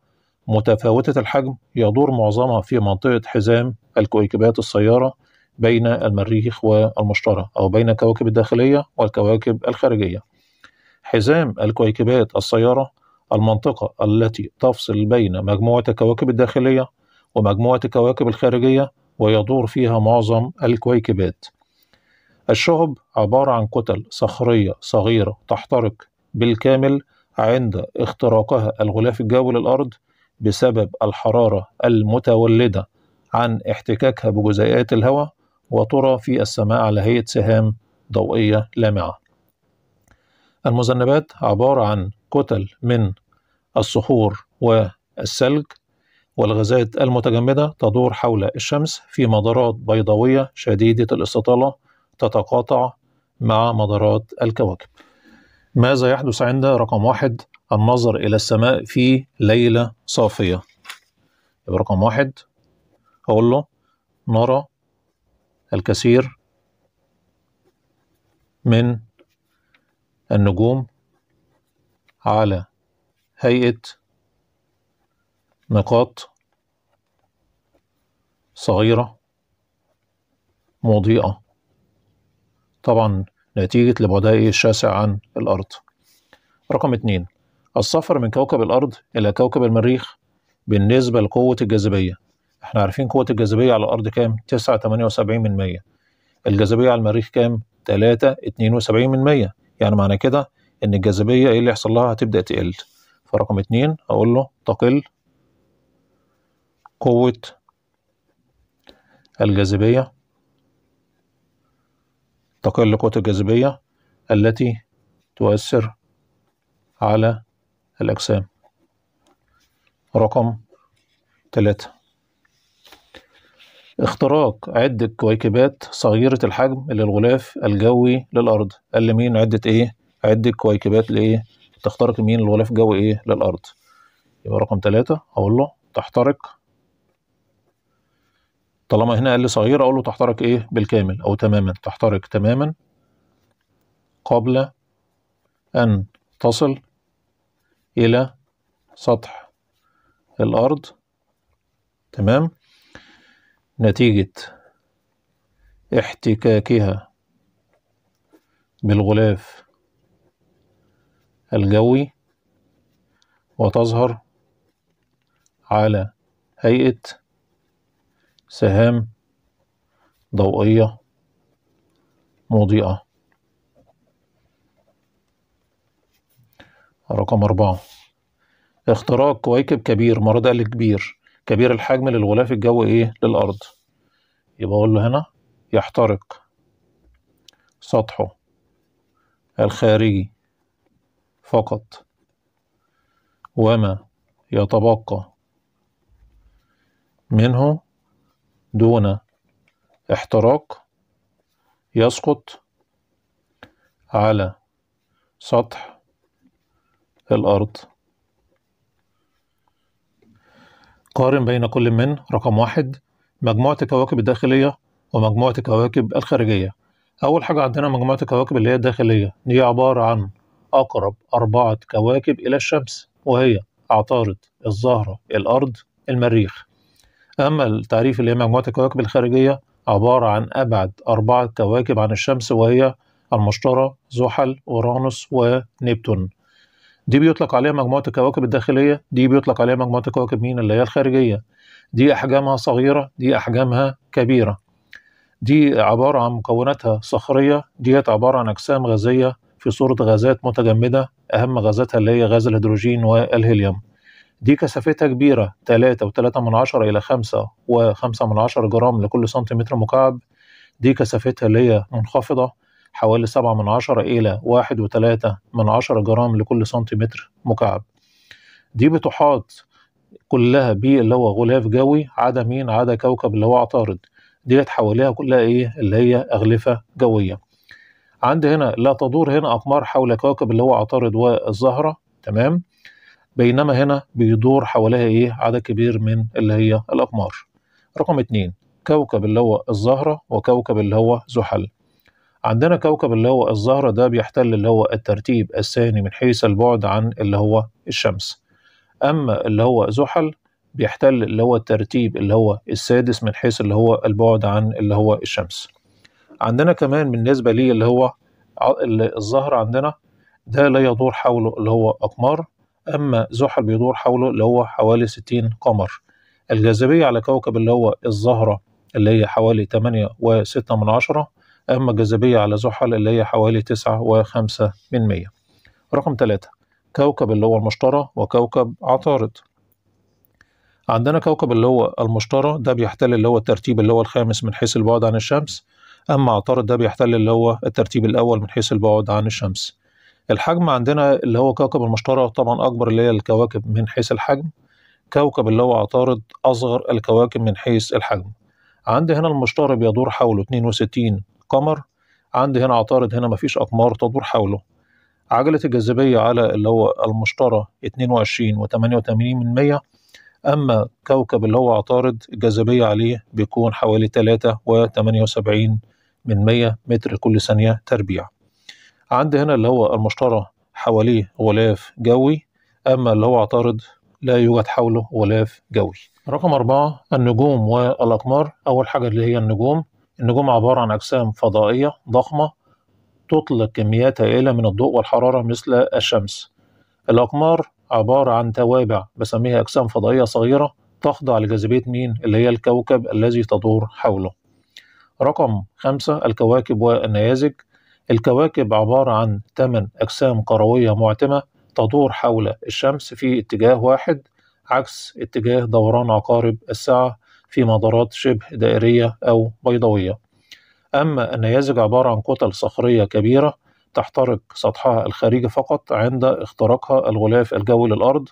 متفاوتة الحجم يدور معظمها في منطقة حزام الكويكبات السيارة بين المريخ والمشتري أو بين الكواكب الداخلية والكواكب الخارجية حزام الكويكبات السيارة المنطقة التي تفصل بين مجموعة الكواكب الداخلية ومجموعة الكواكب الخارجية ويدور فيها معظم الكويكبات الشهب عبارة عن كتل صخرية صغيرة تحترق بالكامل عند اختراقها الغلاف الجوي للأرض بسبب الحرارة المتولدة عن احتكاكها بجزيئات الهواء وترى في السماء على هيئة سهام ضوئية لامعة. المذنبات عبارة عن كتل من الصخور والثلج والغازات المتجمدة تدور حول الشمس في مدارات بيضاوية شديدة الاستطالة تتقاطع مع مدارات الكواكب ماذا يحدث عند رقم واحد النظر إلى السماء في ليلة صافية يبقى رقم واحد أقول له نرى الكثير من النجوم على هيئة نقاط صغيرة مضيئة طبعا نتيجة لبعدها الشاسع عن الأرض رقم اتنين السفر من كوكب الأرض إلى كوكب المريخ بالنسبة لقوة الجاذبية احنا عارفين قوة الجاذبية على الأرض كام؟ 9.78 من مية الجاذبية على المريخ كام؟ 3.72 من مية يعني معنى كده إن الجاذبية إيه اللي يحصل لها هتبدأ تقل فرقم اتنين أقول له تقل قوة الجاذبية تقل قوة الجاذبية التي تؤثر على الأجسام رقم ثلاثة اختراق عدة كويكبات صغيرة الحجم للغلاف الجوي للأرض قال لي مين عدة إيه؟ عدة كويكبات لإيه؟ تخترق مين الغلاف الجوي إيه؟ للأرض يبقى رقم ثلاثة أقول له تحترق طالما هنا قال لي صغير اقول له تحترق ايه بالكامل او تماما تحترق تماما قبل ان تصل الى سطح الارض تمام نتيجة احتكاكها بالغلاف الجوي وتظهر على هيئة سهام ضوئية مضيئة رقم أربعة اختراق كويكب كبير مرض الكبير كبير الحجم للغلاف الجوي إيه للأرض يبقى أقول له هنا يحترق سطحه الخارجي فقط وما يتبقى منه دون احتراق يسقط على سطح الأرض قارن بين كل من رقم واحد مجموعة الكواكب الداخلية ومجموعة الكواكب الخارجية أول حاجة عندنا مجموعة الكواكب اللي هي الداخلية دي عبارة عن أقرب أربعة كواكب إلى الشمس وهي عطارد الزهرة الأرض المريخ أما التعريف اللي هي مجموعة الكواكب الخارجية عبارة عن أبعد أربعة كواكب عن الشمس وهي المشتري زحل أورانوس ونبتون دي بيطلق عليها مجموعة الكواكب الداخلية دي بيطلق عليها مجموعة الكواكب مين اللي هي الخارجية دي أحجامها صغيرة دي أحجامها كبيرة دي عبارة عن مكوناتها صخرية ديت عبارة عن أجسام غازية في صورة غازات متجمدة أهم غازاتها اللي هي غاز الهيدروجين والهيليوم دي كثافتها كبيرة 3 و3 من عشرة إلى 5 و5 من عشرة جرام لكل سنتيمتر مكعب دي كثافتها اللي هي منخفضة حوالي 7 من عشرة إلى 1 و3 من عشرة جرام لكل سنتيمتر مكعب دي بتحاط كلها بي اللي هو غلاف جوي عدا مين عدا كوكب اللي هو عطارد ديت حواليها كلها ايه اللي هي أغلفة جوية عند هنا لا تدور هنا أقمار حول كوكب اللي هو عطارد والزهرة تمام بينما هنا بيدور حواليها ايه عدد كبير من اللي هي الاقمار رقم اتنين كوكب اللي هو الزهرة وكوكب اللي هو زحل عندنا كوكب اللي هو الزهرة ده بيحتل اللي هو الترتيب الثاني من حيث البعد عن اللي هو الشمس أما اللي هو زحل بيحتل اللي هو الترتيب اللي هو السادس من حيث اللي هو البعد عن اللي هو الشمس عندنا كمان بالنسبة لي اللي هو الزهرة عندنا ده لا يدور حوله اللي هو أقمار أما زحل بيدور حوله اللي هو حوالي 60 قمر الجاذبية على كوكب اللي هو الزهرة اللي هي حوالي 8 و6 من عشرة أما الجاذبية على زحل اللي هي حوالي 9 و5 من 100 رقم 3 كوكب اللي هو المشتري وكوكب عطارد عندنا كوكب اللي هو المشتري ده بيحتل اللي هو الترتيب اللي هو الخامس من حيث البعد عن الشمس أما عطارد ده بيحتل اللي هو الترتيب الأول من حيث البعد عن الشمس الحجم عندنا اللي هو كوكب المشتري طبعا أكبر اللي هي الكواكب من حيث الحجم كوكب اللي هو عطارد أصغر الكواكب من حيث الحجم عندي هنا المشتري بيدور حوله 62 قمر عندي هنا عطارد هنا مفيش أقمار تدور حوله عجلة الجاذبية على اللي هو المشتري 22 و88 من 100 أما كوكب اللي هو عطارد الجاذبية عليه بيكون حوالي 3 و78 من 100 متر كل ثانية تربيع عندي هنا اللي هو المشترى حواليه غلاف جوي أما اللي هو عطارد لا يوجد حوله غلاف جوي رقم أربعة النجوم والأقمار أول حاجة اللي هي النجوم النجوم عبارة عن أجسام فضائية ضخمة تطلق كميات هائلة من الضوء والحرارة مثل الشمس الأقمار عبارة عن توابع بسميها أجسام فضائية صغيرة تخضع لجاذبية مين اللي هي الكوكب الذي تدور حوله رقم خمسة الكواكب والنيازك الكواكب عبارة عن 8 أجسام كروية معتمة تدور حول الشمس في اتجاه واحد عكس اتجاه دوران عقارب الساعة في مدارات شبه دائرية أو بيضوية أما النيازج عبارة عن كتل صخرية كبيرة تحترق سطحها الخارجي فقط عند اختراقها الغلاف الجوي للأرض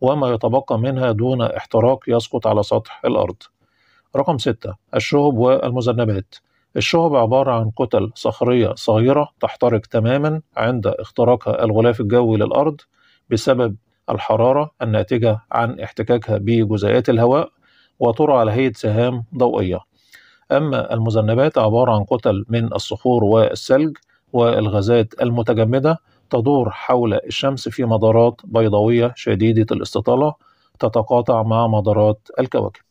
وما يتبقى منها دون احتراق يسقط على سطح الأرض رقم 6 الشهب والمذنبات الشهب عبارة عن كتل صخرية صغيرة تحترق تماما عند اختراقها الغلاف الجوي للأرض بسبب الحرارة الناتجة عن احتكاكها بجزيئات الهواء وترى على هيئة سهام ضوئية أما المذنبات عبارة عن كتل من الصخور والثلج والغازات المتجمدة تدور حول الشمس في مدارات بيضاوية شديدة الاستطالة تتقاطع مع مدارات الكواكب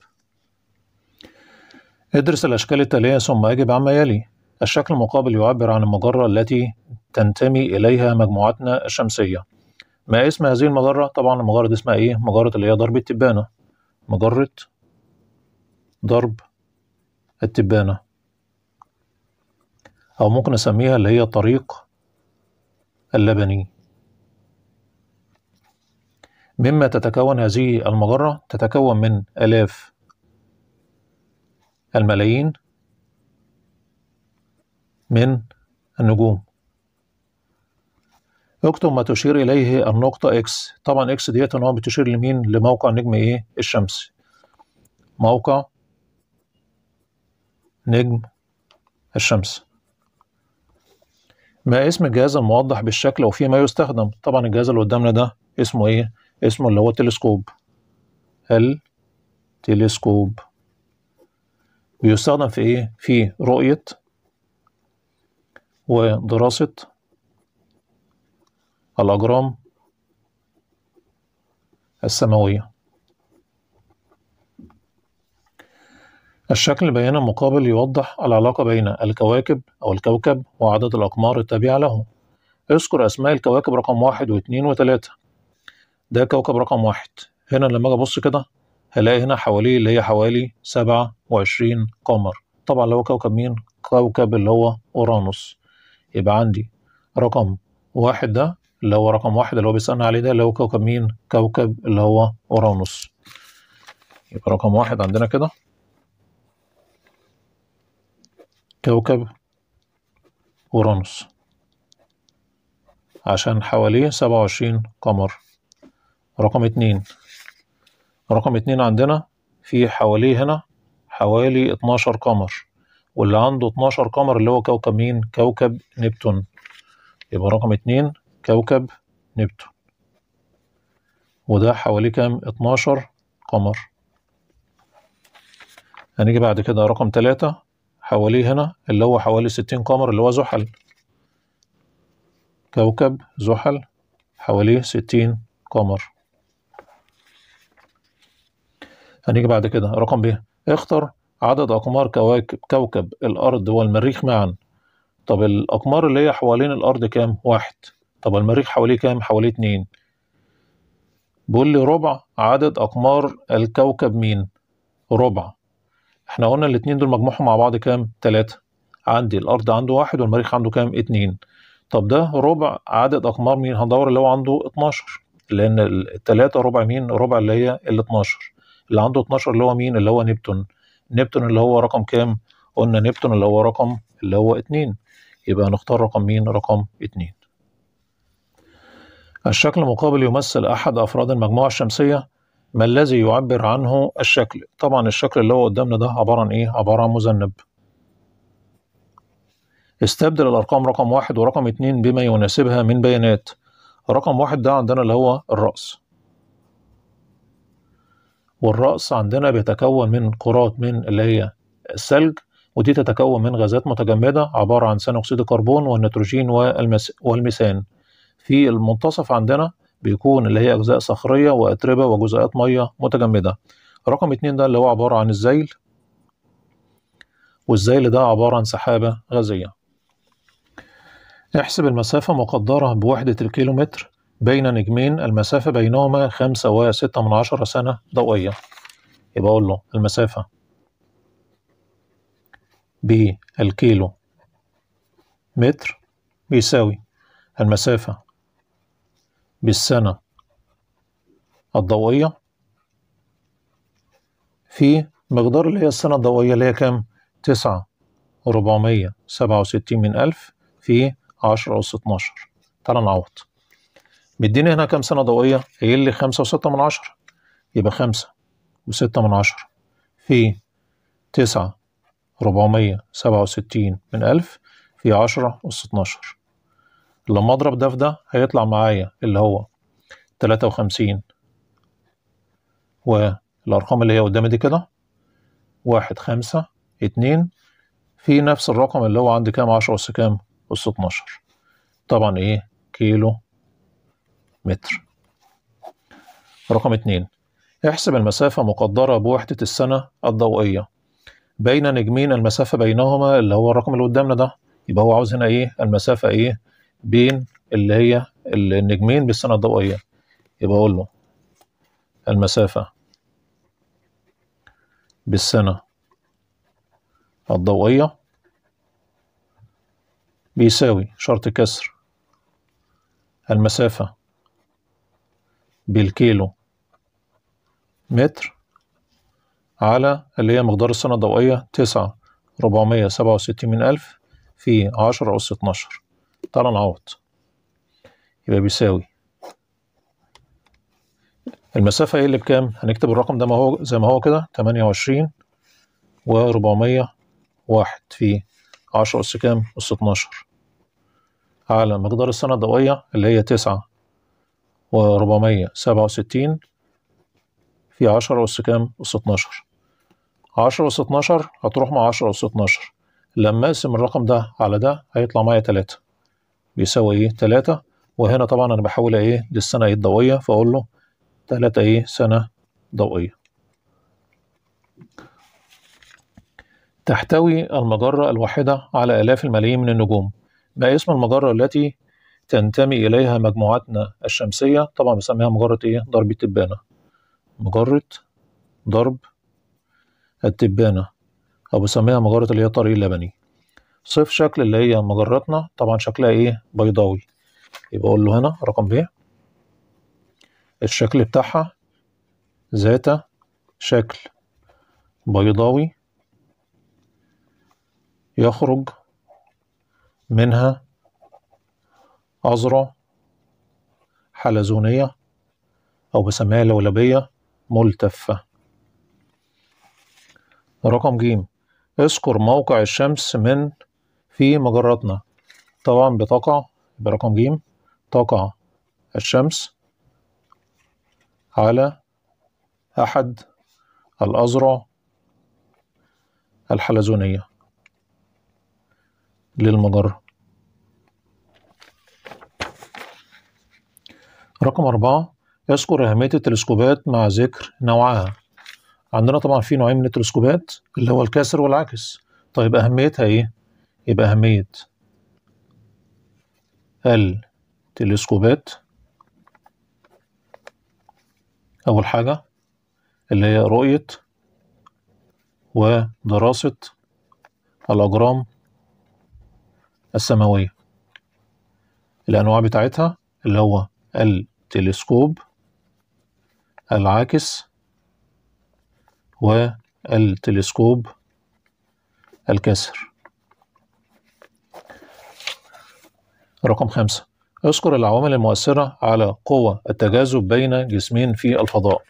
ادرس الأشكال التالية ثم أجب عما يلي الشكل المقابل يعبر عن المجرة التي تنتمي إليها مجموعتنا الشمسية ما اسم هذه المجرة؟ طبعا المجرة دي اسمها إيه؟ مجرة اللي هي ضرب التبانة مجرة ضرب التبانة أو ممكن نسميها اللي هي طريق اللبني مما تتكون هذه المجرة تتكون من آلاف الملايين من النجوم اكتب ما تشير إليه النقطة إكس طبعا إكس ديت إن هو بتشير لمين لموقع نجم إيه الشمس موقع نجم الشمس ما اسم الجهاز الموضح بالشكل وفي ما يستخدم طبعا الجهاز اللي قدامنا ده اسمه إيه اسمه اللي هو التلسكوب تلسكوب بيستخدم في إيه؟ في رؤية ودراسة الأجرام السماوية الشكل بيان مقابل يوضح العلاقة بين الكواكب أو الكوكب وعدد الأقمار التابعة له اذكر أسماء الكواكب رقم واحد واثنين وثلاثة ده كوكب رقم واحد هنا لما أجي أبص كده هلاقي هنا حواليه اللي هي حوالي 27 قمر طبعا اللي هو كوكب مين كوكب اللي هو اورانوس يبقى عندي رقم واحد ده اللي هو رقم واحد اللي هو بيسألنا عليه ده اللي هو كوكب مين كوكب اللي هو اورانوس يبقى رقم واحد عندنا كده كوكب اورانوس عشان حواليه سبعة وعشرين قمر رقم اتنين رقم اتنين عندنا في حواليه هنا حوالي اتناشر قمر واللي عنده اتناشر قمر اللي هو كوكب مين؟ كوكب نبتون يبقى رقم اتنين كوكب نبتون وده حواليه كام؟ اتناشر قمر هنيجي بعد كده رقم تلاتة حواليه هنا اللي هو حوالي ستين قمر اللي هو زحل كوكب زحل حواليه ستين قمر هنيجي بعد كده رقم ب اختر عدد أقمار كواكب كوكب الأرض والمريخ معا طب الأقمار اللي هي حوالين الأرض كام؟ واحد طب المريخ حواليه كام؟ حواليه اتنين بيقول لي ربع عدد أقمار الكوكب مين؟ ربع احنا قلنا الاتنين دول مجموعهم مع بعض كام؟ تلاتة عندي الأرض عنده واحد والمريخ عنده كام؟ اتنين طب ده ربع عدد أقمار مين؟ هندور اللي هو عنده اتناشر لأن التلاتة ربع مين؟ ربع اللي هي الاتناشر 12 اللي عنده 12 اللي هو مين اللي هو نبتون نبتون اللي هو رقم كام قلنا نبتون اللي هو رقم اللي هو 2 يبقى هنختار رقم مين رقم 2 الشكل المقابل يمثل أحد أفراد المجموعة الشمسية ما الذي يعبر عنه الشكل طبعا الشكل اللي هو قدامنا ده عبارة عن إيه عبارة عن مذنب استبدل الأرقام رقم واحد ورقم اتنين بما يناسبها من بيانات رقم واحد ده عندنا اللي هو الرأس والرأس عندنا بيتكون من قرات من اللي هي الثلج ودي تتكون من غازات متجمدة عبارة عن ثاني أكسيد الكربون والنيتروجين والميثان في المنتصف عندنا بيكون اللي هي أجزاء صخرية وأتربة وجزيئات مية متجمدة رقم اتنين ده اللي هو عبارة عن الزيل والزيل ده عبارة عن سحابة غازية احسب المسافة مقدرة بوحدة الكيلومتر بين نجمين المسافة بينهما خمسة وستة من عشرة سنة ضوئية يبقى أقول له المسافة بالكيلو متر بيساوي المسافة بالسنة الضوئية في مقدار اللي هي السنة الضوئية اللي هي كام؟ تسعة وربعمية سبعة وستين من ألف في عشرة أس اتناشر تعالى نعوض مديني هنا كام سنة ضوئية؟ قايل لي خمسة وستة من عشرة يبقى خمسة وستة من عشرة في تسعة ربعمية سبعة وستين من ألف في عشرة أس اتناشر لما أضرب ده في ده هيطلع معايا اللي هو تلاتة وخمسين والأرقام اللي هي قدامي دي كده واحد خمسة اتنين في نفس الرقم اللي هو عندي كام عشرة أس كام أس اتناشر طبعا إيه كيلو متر رقم 2 احسب المسافة مقدرة بوحدة السنة الضوئية بين نجمين المسافة بينهما اللي هو الرقم اللي قدامنا ده يبقى هو عاوز هنا ايه المسافة ايه بين اللي هي النجمين بالسنة الضوئية يبقى اقول له المسافة بالسنة الضوئية بيساوي شرط كسر المسافة بالكيلو متر على اللي هي مقدار السنة الضوئية تسعة ربعمية سبعة وستين من ألف في عشرة أس اتناشر تعالى نعوض يبقى بيساوي المسافة ايه اللي بكام؟ هنكتب الرقم ده ما هو زي ما هو كده تمانية وعشرين وربعمية واحد في عشرة أس كام؟ أس اتناشر على مقدار السنة الضوئية اللي هي تسعة و467 في 10 أس كام؟ أس 12 10 أس 12 هتروح مع 10 أس 12 لما أقسم الرقم ده على ده هيطلع معايا 3 بيساوي إيه؟ 3 وهنا طبعا أنا بحولها إيه؟ للسنة إيه الضوئية فأقول له 3 إيه؟ سنة ضوئية تحتوي المجرة الواحدة على آلاف الملايين من النجوم ما اسم المجرة التي تنتمي إليها مجموعتنا الشمسية طبعا بسميها مجرة إيه؟ ضرب التبانة مجرة ضرب التبانة أو بسميها مجرة اللي هي الطريق اللبني صف شكل اللي هي مجرتنا طبعا شكلها إيه؟ بيضاوي يبقى أقول له هنا رقم ب الشكل بتاعها ذات شكل بيضاوي يخرج منها أذرع حلزونية أو بسميها لولبية ملتفة رقم ج اذكر موقع الشمس من في مجرتنا طبعا بتقع برقم ج تقع الشمس على أحد الأذرع الحلزونية للمجرة رقم أربعة يذكر أهمية التلسكوبات مع ذكر نوعها عندنا طبعا في نوعين من التلسكوبات اللي هو الكاسر والعاكس طيب أهميتها إيه؟ يبقى أهمية التلسكوبات أول حاجة اللي هي رؤية ودراسة الأجرام السماوية الأنواع بتاعتها اللي هو التلسكوب العاكس والتلسكوب الكاسر رقم خمسة اذكر العوامل المؤثرة على قوة التجاذب بين جسمين في الفضاء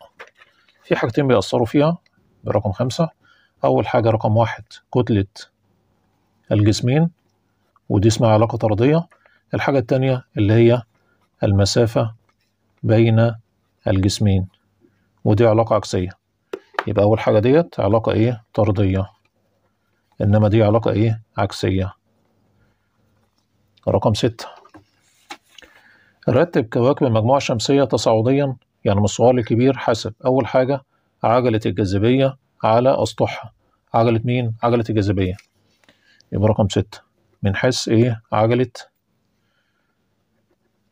في حاجتين بيأثروا فيها برقم خمسة أول حاجة رقم واحد كتلة الجسمين ودي اسمها علاقة طردية الحاجة التانية اللي هي المسافة بين الجسمين ودي علاقة عكسية يبقى أول حاجة ديت علاقة إيه طردية إنما دي علاقة إيه عكسية رقم ستة رتب كواكب المجموعة الشمسية تصاعديا يعني من الصغير للكبير حسب أول حاجة عجلة الجاذبية على أسطحها عجلة مين؟ عجلة الجاذبية يبقى رقم ستة من حيث إيه عجلة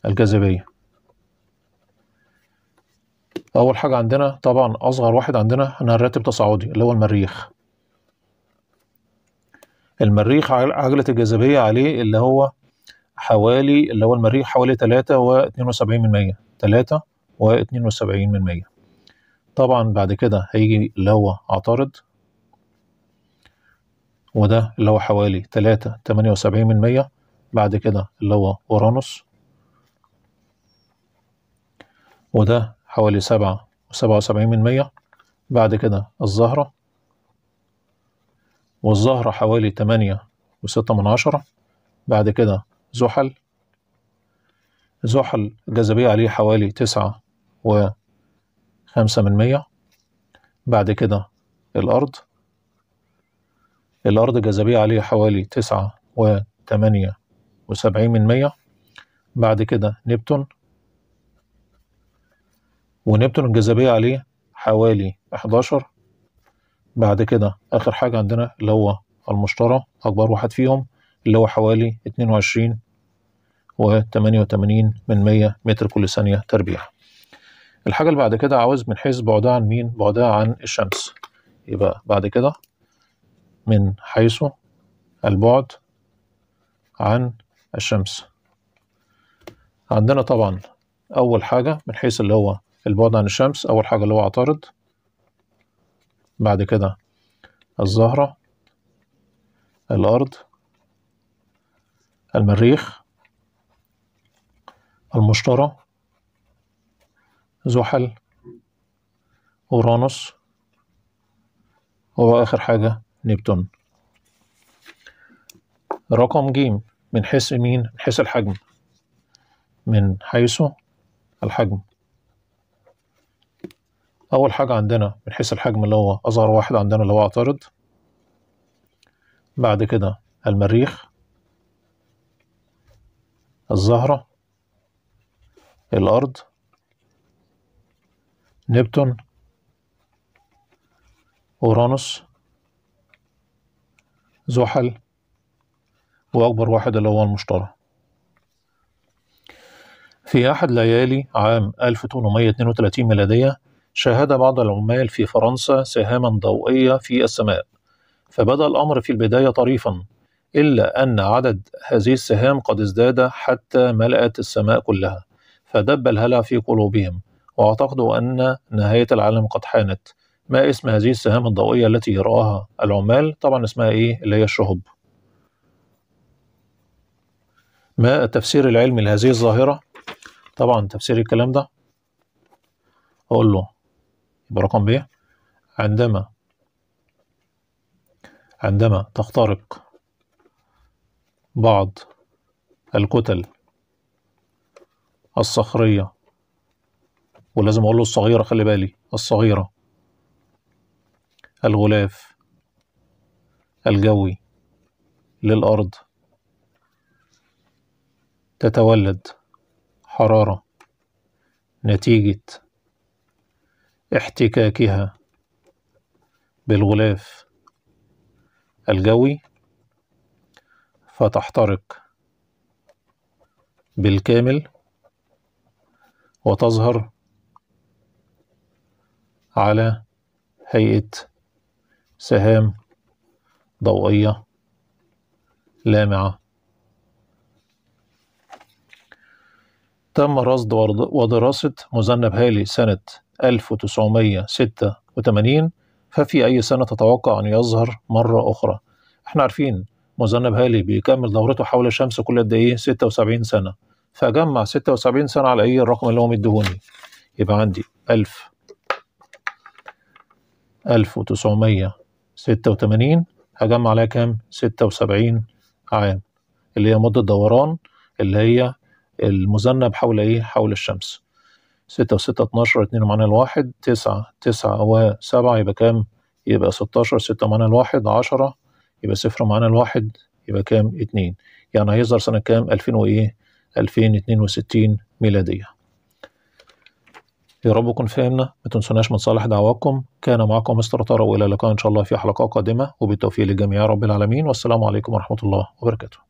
الجاذبية أول حاجة عندنا طبعا أصغر واحد عندنا هنرتب تصاعدي اللي هو المريخ المريخ عجلة الجاذبية عليه اللي هو حوالي اللي هو المريخ حوالي تلاتة واتنين وسبعين من مية تلاتة واتنين وسبعين من مية طبعا بعد كده هيجي اللي هو عطارد وده اللي هو حوالي تلاتة تمانية وسبعين من مية بعد كده اللي هو أورانوس وده حوالي سبعة وسبعة وسبعين من مية بعد كده الزهرة والزهرة حوالي تمانية وستة من عشرة بعد كده زحل زحل جاذبية عليه حوالي تسعة وخمسة من مية بعد كده الأرض الأرض جاذبية عليه حوالي تسعة وتمانية وسبعين من مية بعد كده نبتون ونبتون الجاذبية عليه حوالي 11 بعد كده آخر حاجة عندنا اللي هو المشتري أكبر واحد فيهم اللي هو حوالي 22 و 88 من 100 متر كل ثانية تربيع الحاجة اللي بعد كده عاوز من حيث بعدها عن مين؟ بعدها عن الشمس يبقى بعد كده من حيث البعد عن الشمس عندنا طبعا أول حاجة من حيث اللي هو البعد عن الشمس أول حاجة اللي هو عطارد بعد كده الزهرة الأرض المريخ المشتري زحل أورانوس وآخر حاجة نبتون رقم ج من حيث مين؟ من حيث الحجم من حيث الحجم أول حاجة عندنا من حيث الحجم اللي هو أصغر واحد عندنا اللي هو عطارد بعد كده المريخ الزهرة الأرض نبتون أورانوس زحل وأكبر واحد اللي هو المشتري في أحد ليالي عام 1832 ميلادية شاهد بعض العمال في فرنسا سهاما ضوئية في السماء فبدا الأمر في البداية طريفا إلا أن عدد هذه السهام قد ازداد حتى ملأت السماء كلها فدب الهلع في قلوبهم واعتقدوا أن نهاية العالم قد حانت ما اسم هذه السهام الضوئية التي رآها العمال طبعا اسمها إيه اللي هي الشهب ما التفسير العلمي لهذه الظاهرة طبعا تفسير الكلام ده أقول له يبقى رقم ب عندما عندما تخترق بعض الكتل الصخرية ولازم أقول له الصغيرة خلي بالي الصغيرة الغلاف الجوي للأرض تتولد حرارة نتيجة احتكاكها بالغلاف الجوي فتحترق بالكامل وتظهر على هيئة سهام ضوئية لامعة تم رصد ودراسة مذنب هالي سنة 1986 ففي أي سنة تتوقع أن يظهر مرة أخرى احنا عارفين مذنب هالي بيكمل دورته حول الشمس كل قد إيه 76 سنة فأجمع 76 سنة على إيه الرقم اللي هو مديهوني يبقى عندي 1000 1986 هجمع عليها كام 76 عام اللي هي مدة دوران اللي هي المذنب حول إيه حول الشمس 6 و6 12 2 معانا الواحد 9 9 و7 يبقى كام؟ يبقى 16 6 معانا الواحد 10 يبقى صفر معانا الواحد يبقى كام؟ 2 يعني هيظهر سنة كام؟ 2000 وإيه؟ 2062 ميلادية يا رب تكون فاهمنا ما تنسوناش من صالح دعواكم كان معكم مستر طارق وإلى اللقاء إن شاء الله في حلقة قادمة وبالتوفيق للجميع رب العالمين والسلام عليكم ورحمة الله وبركاته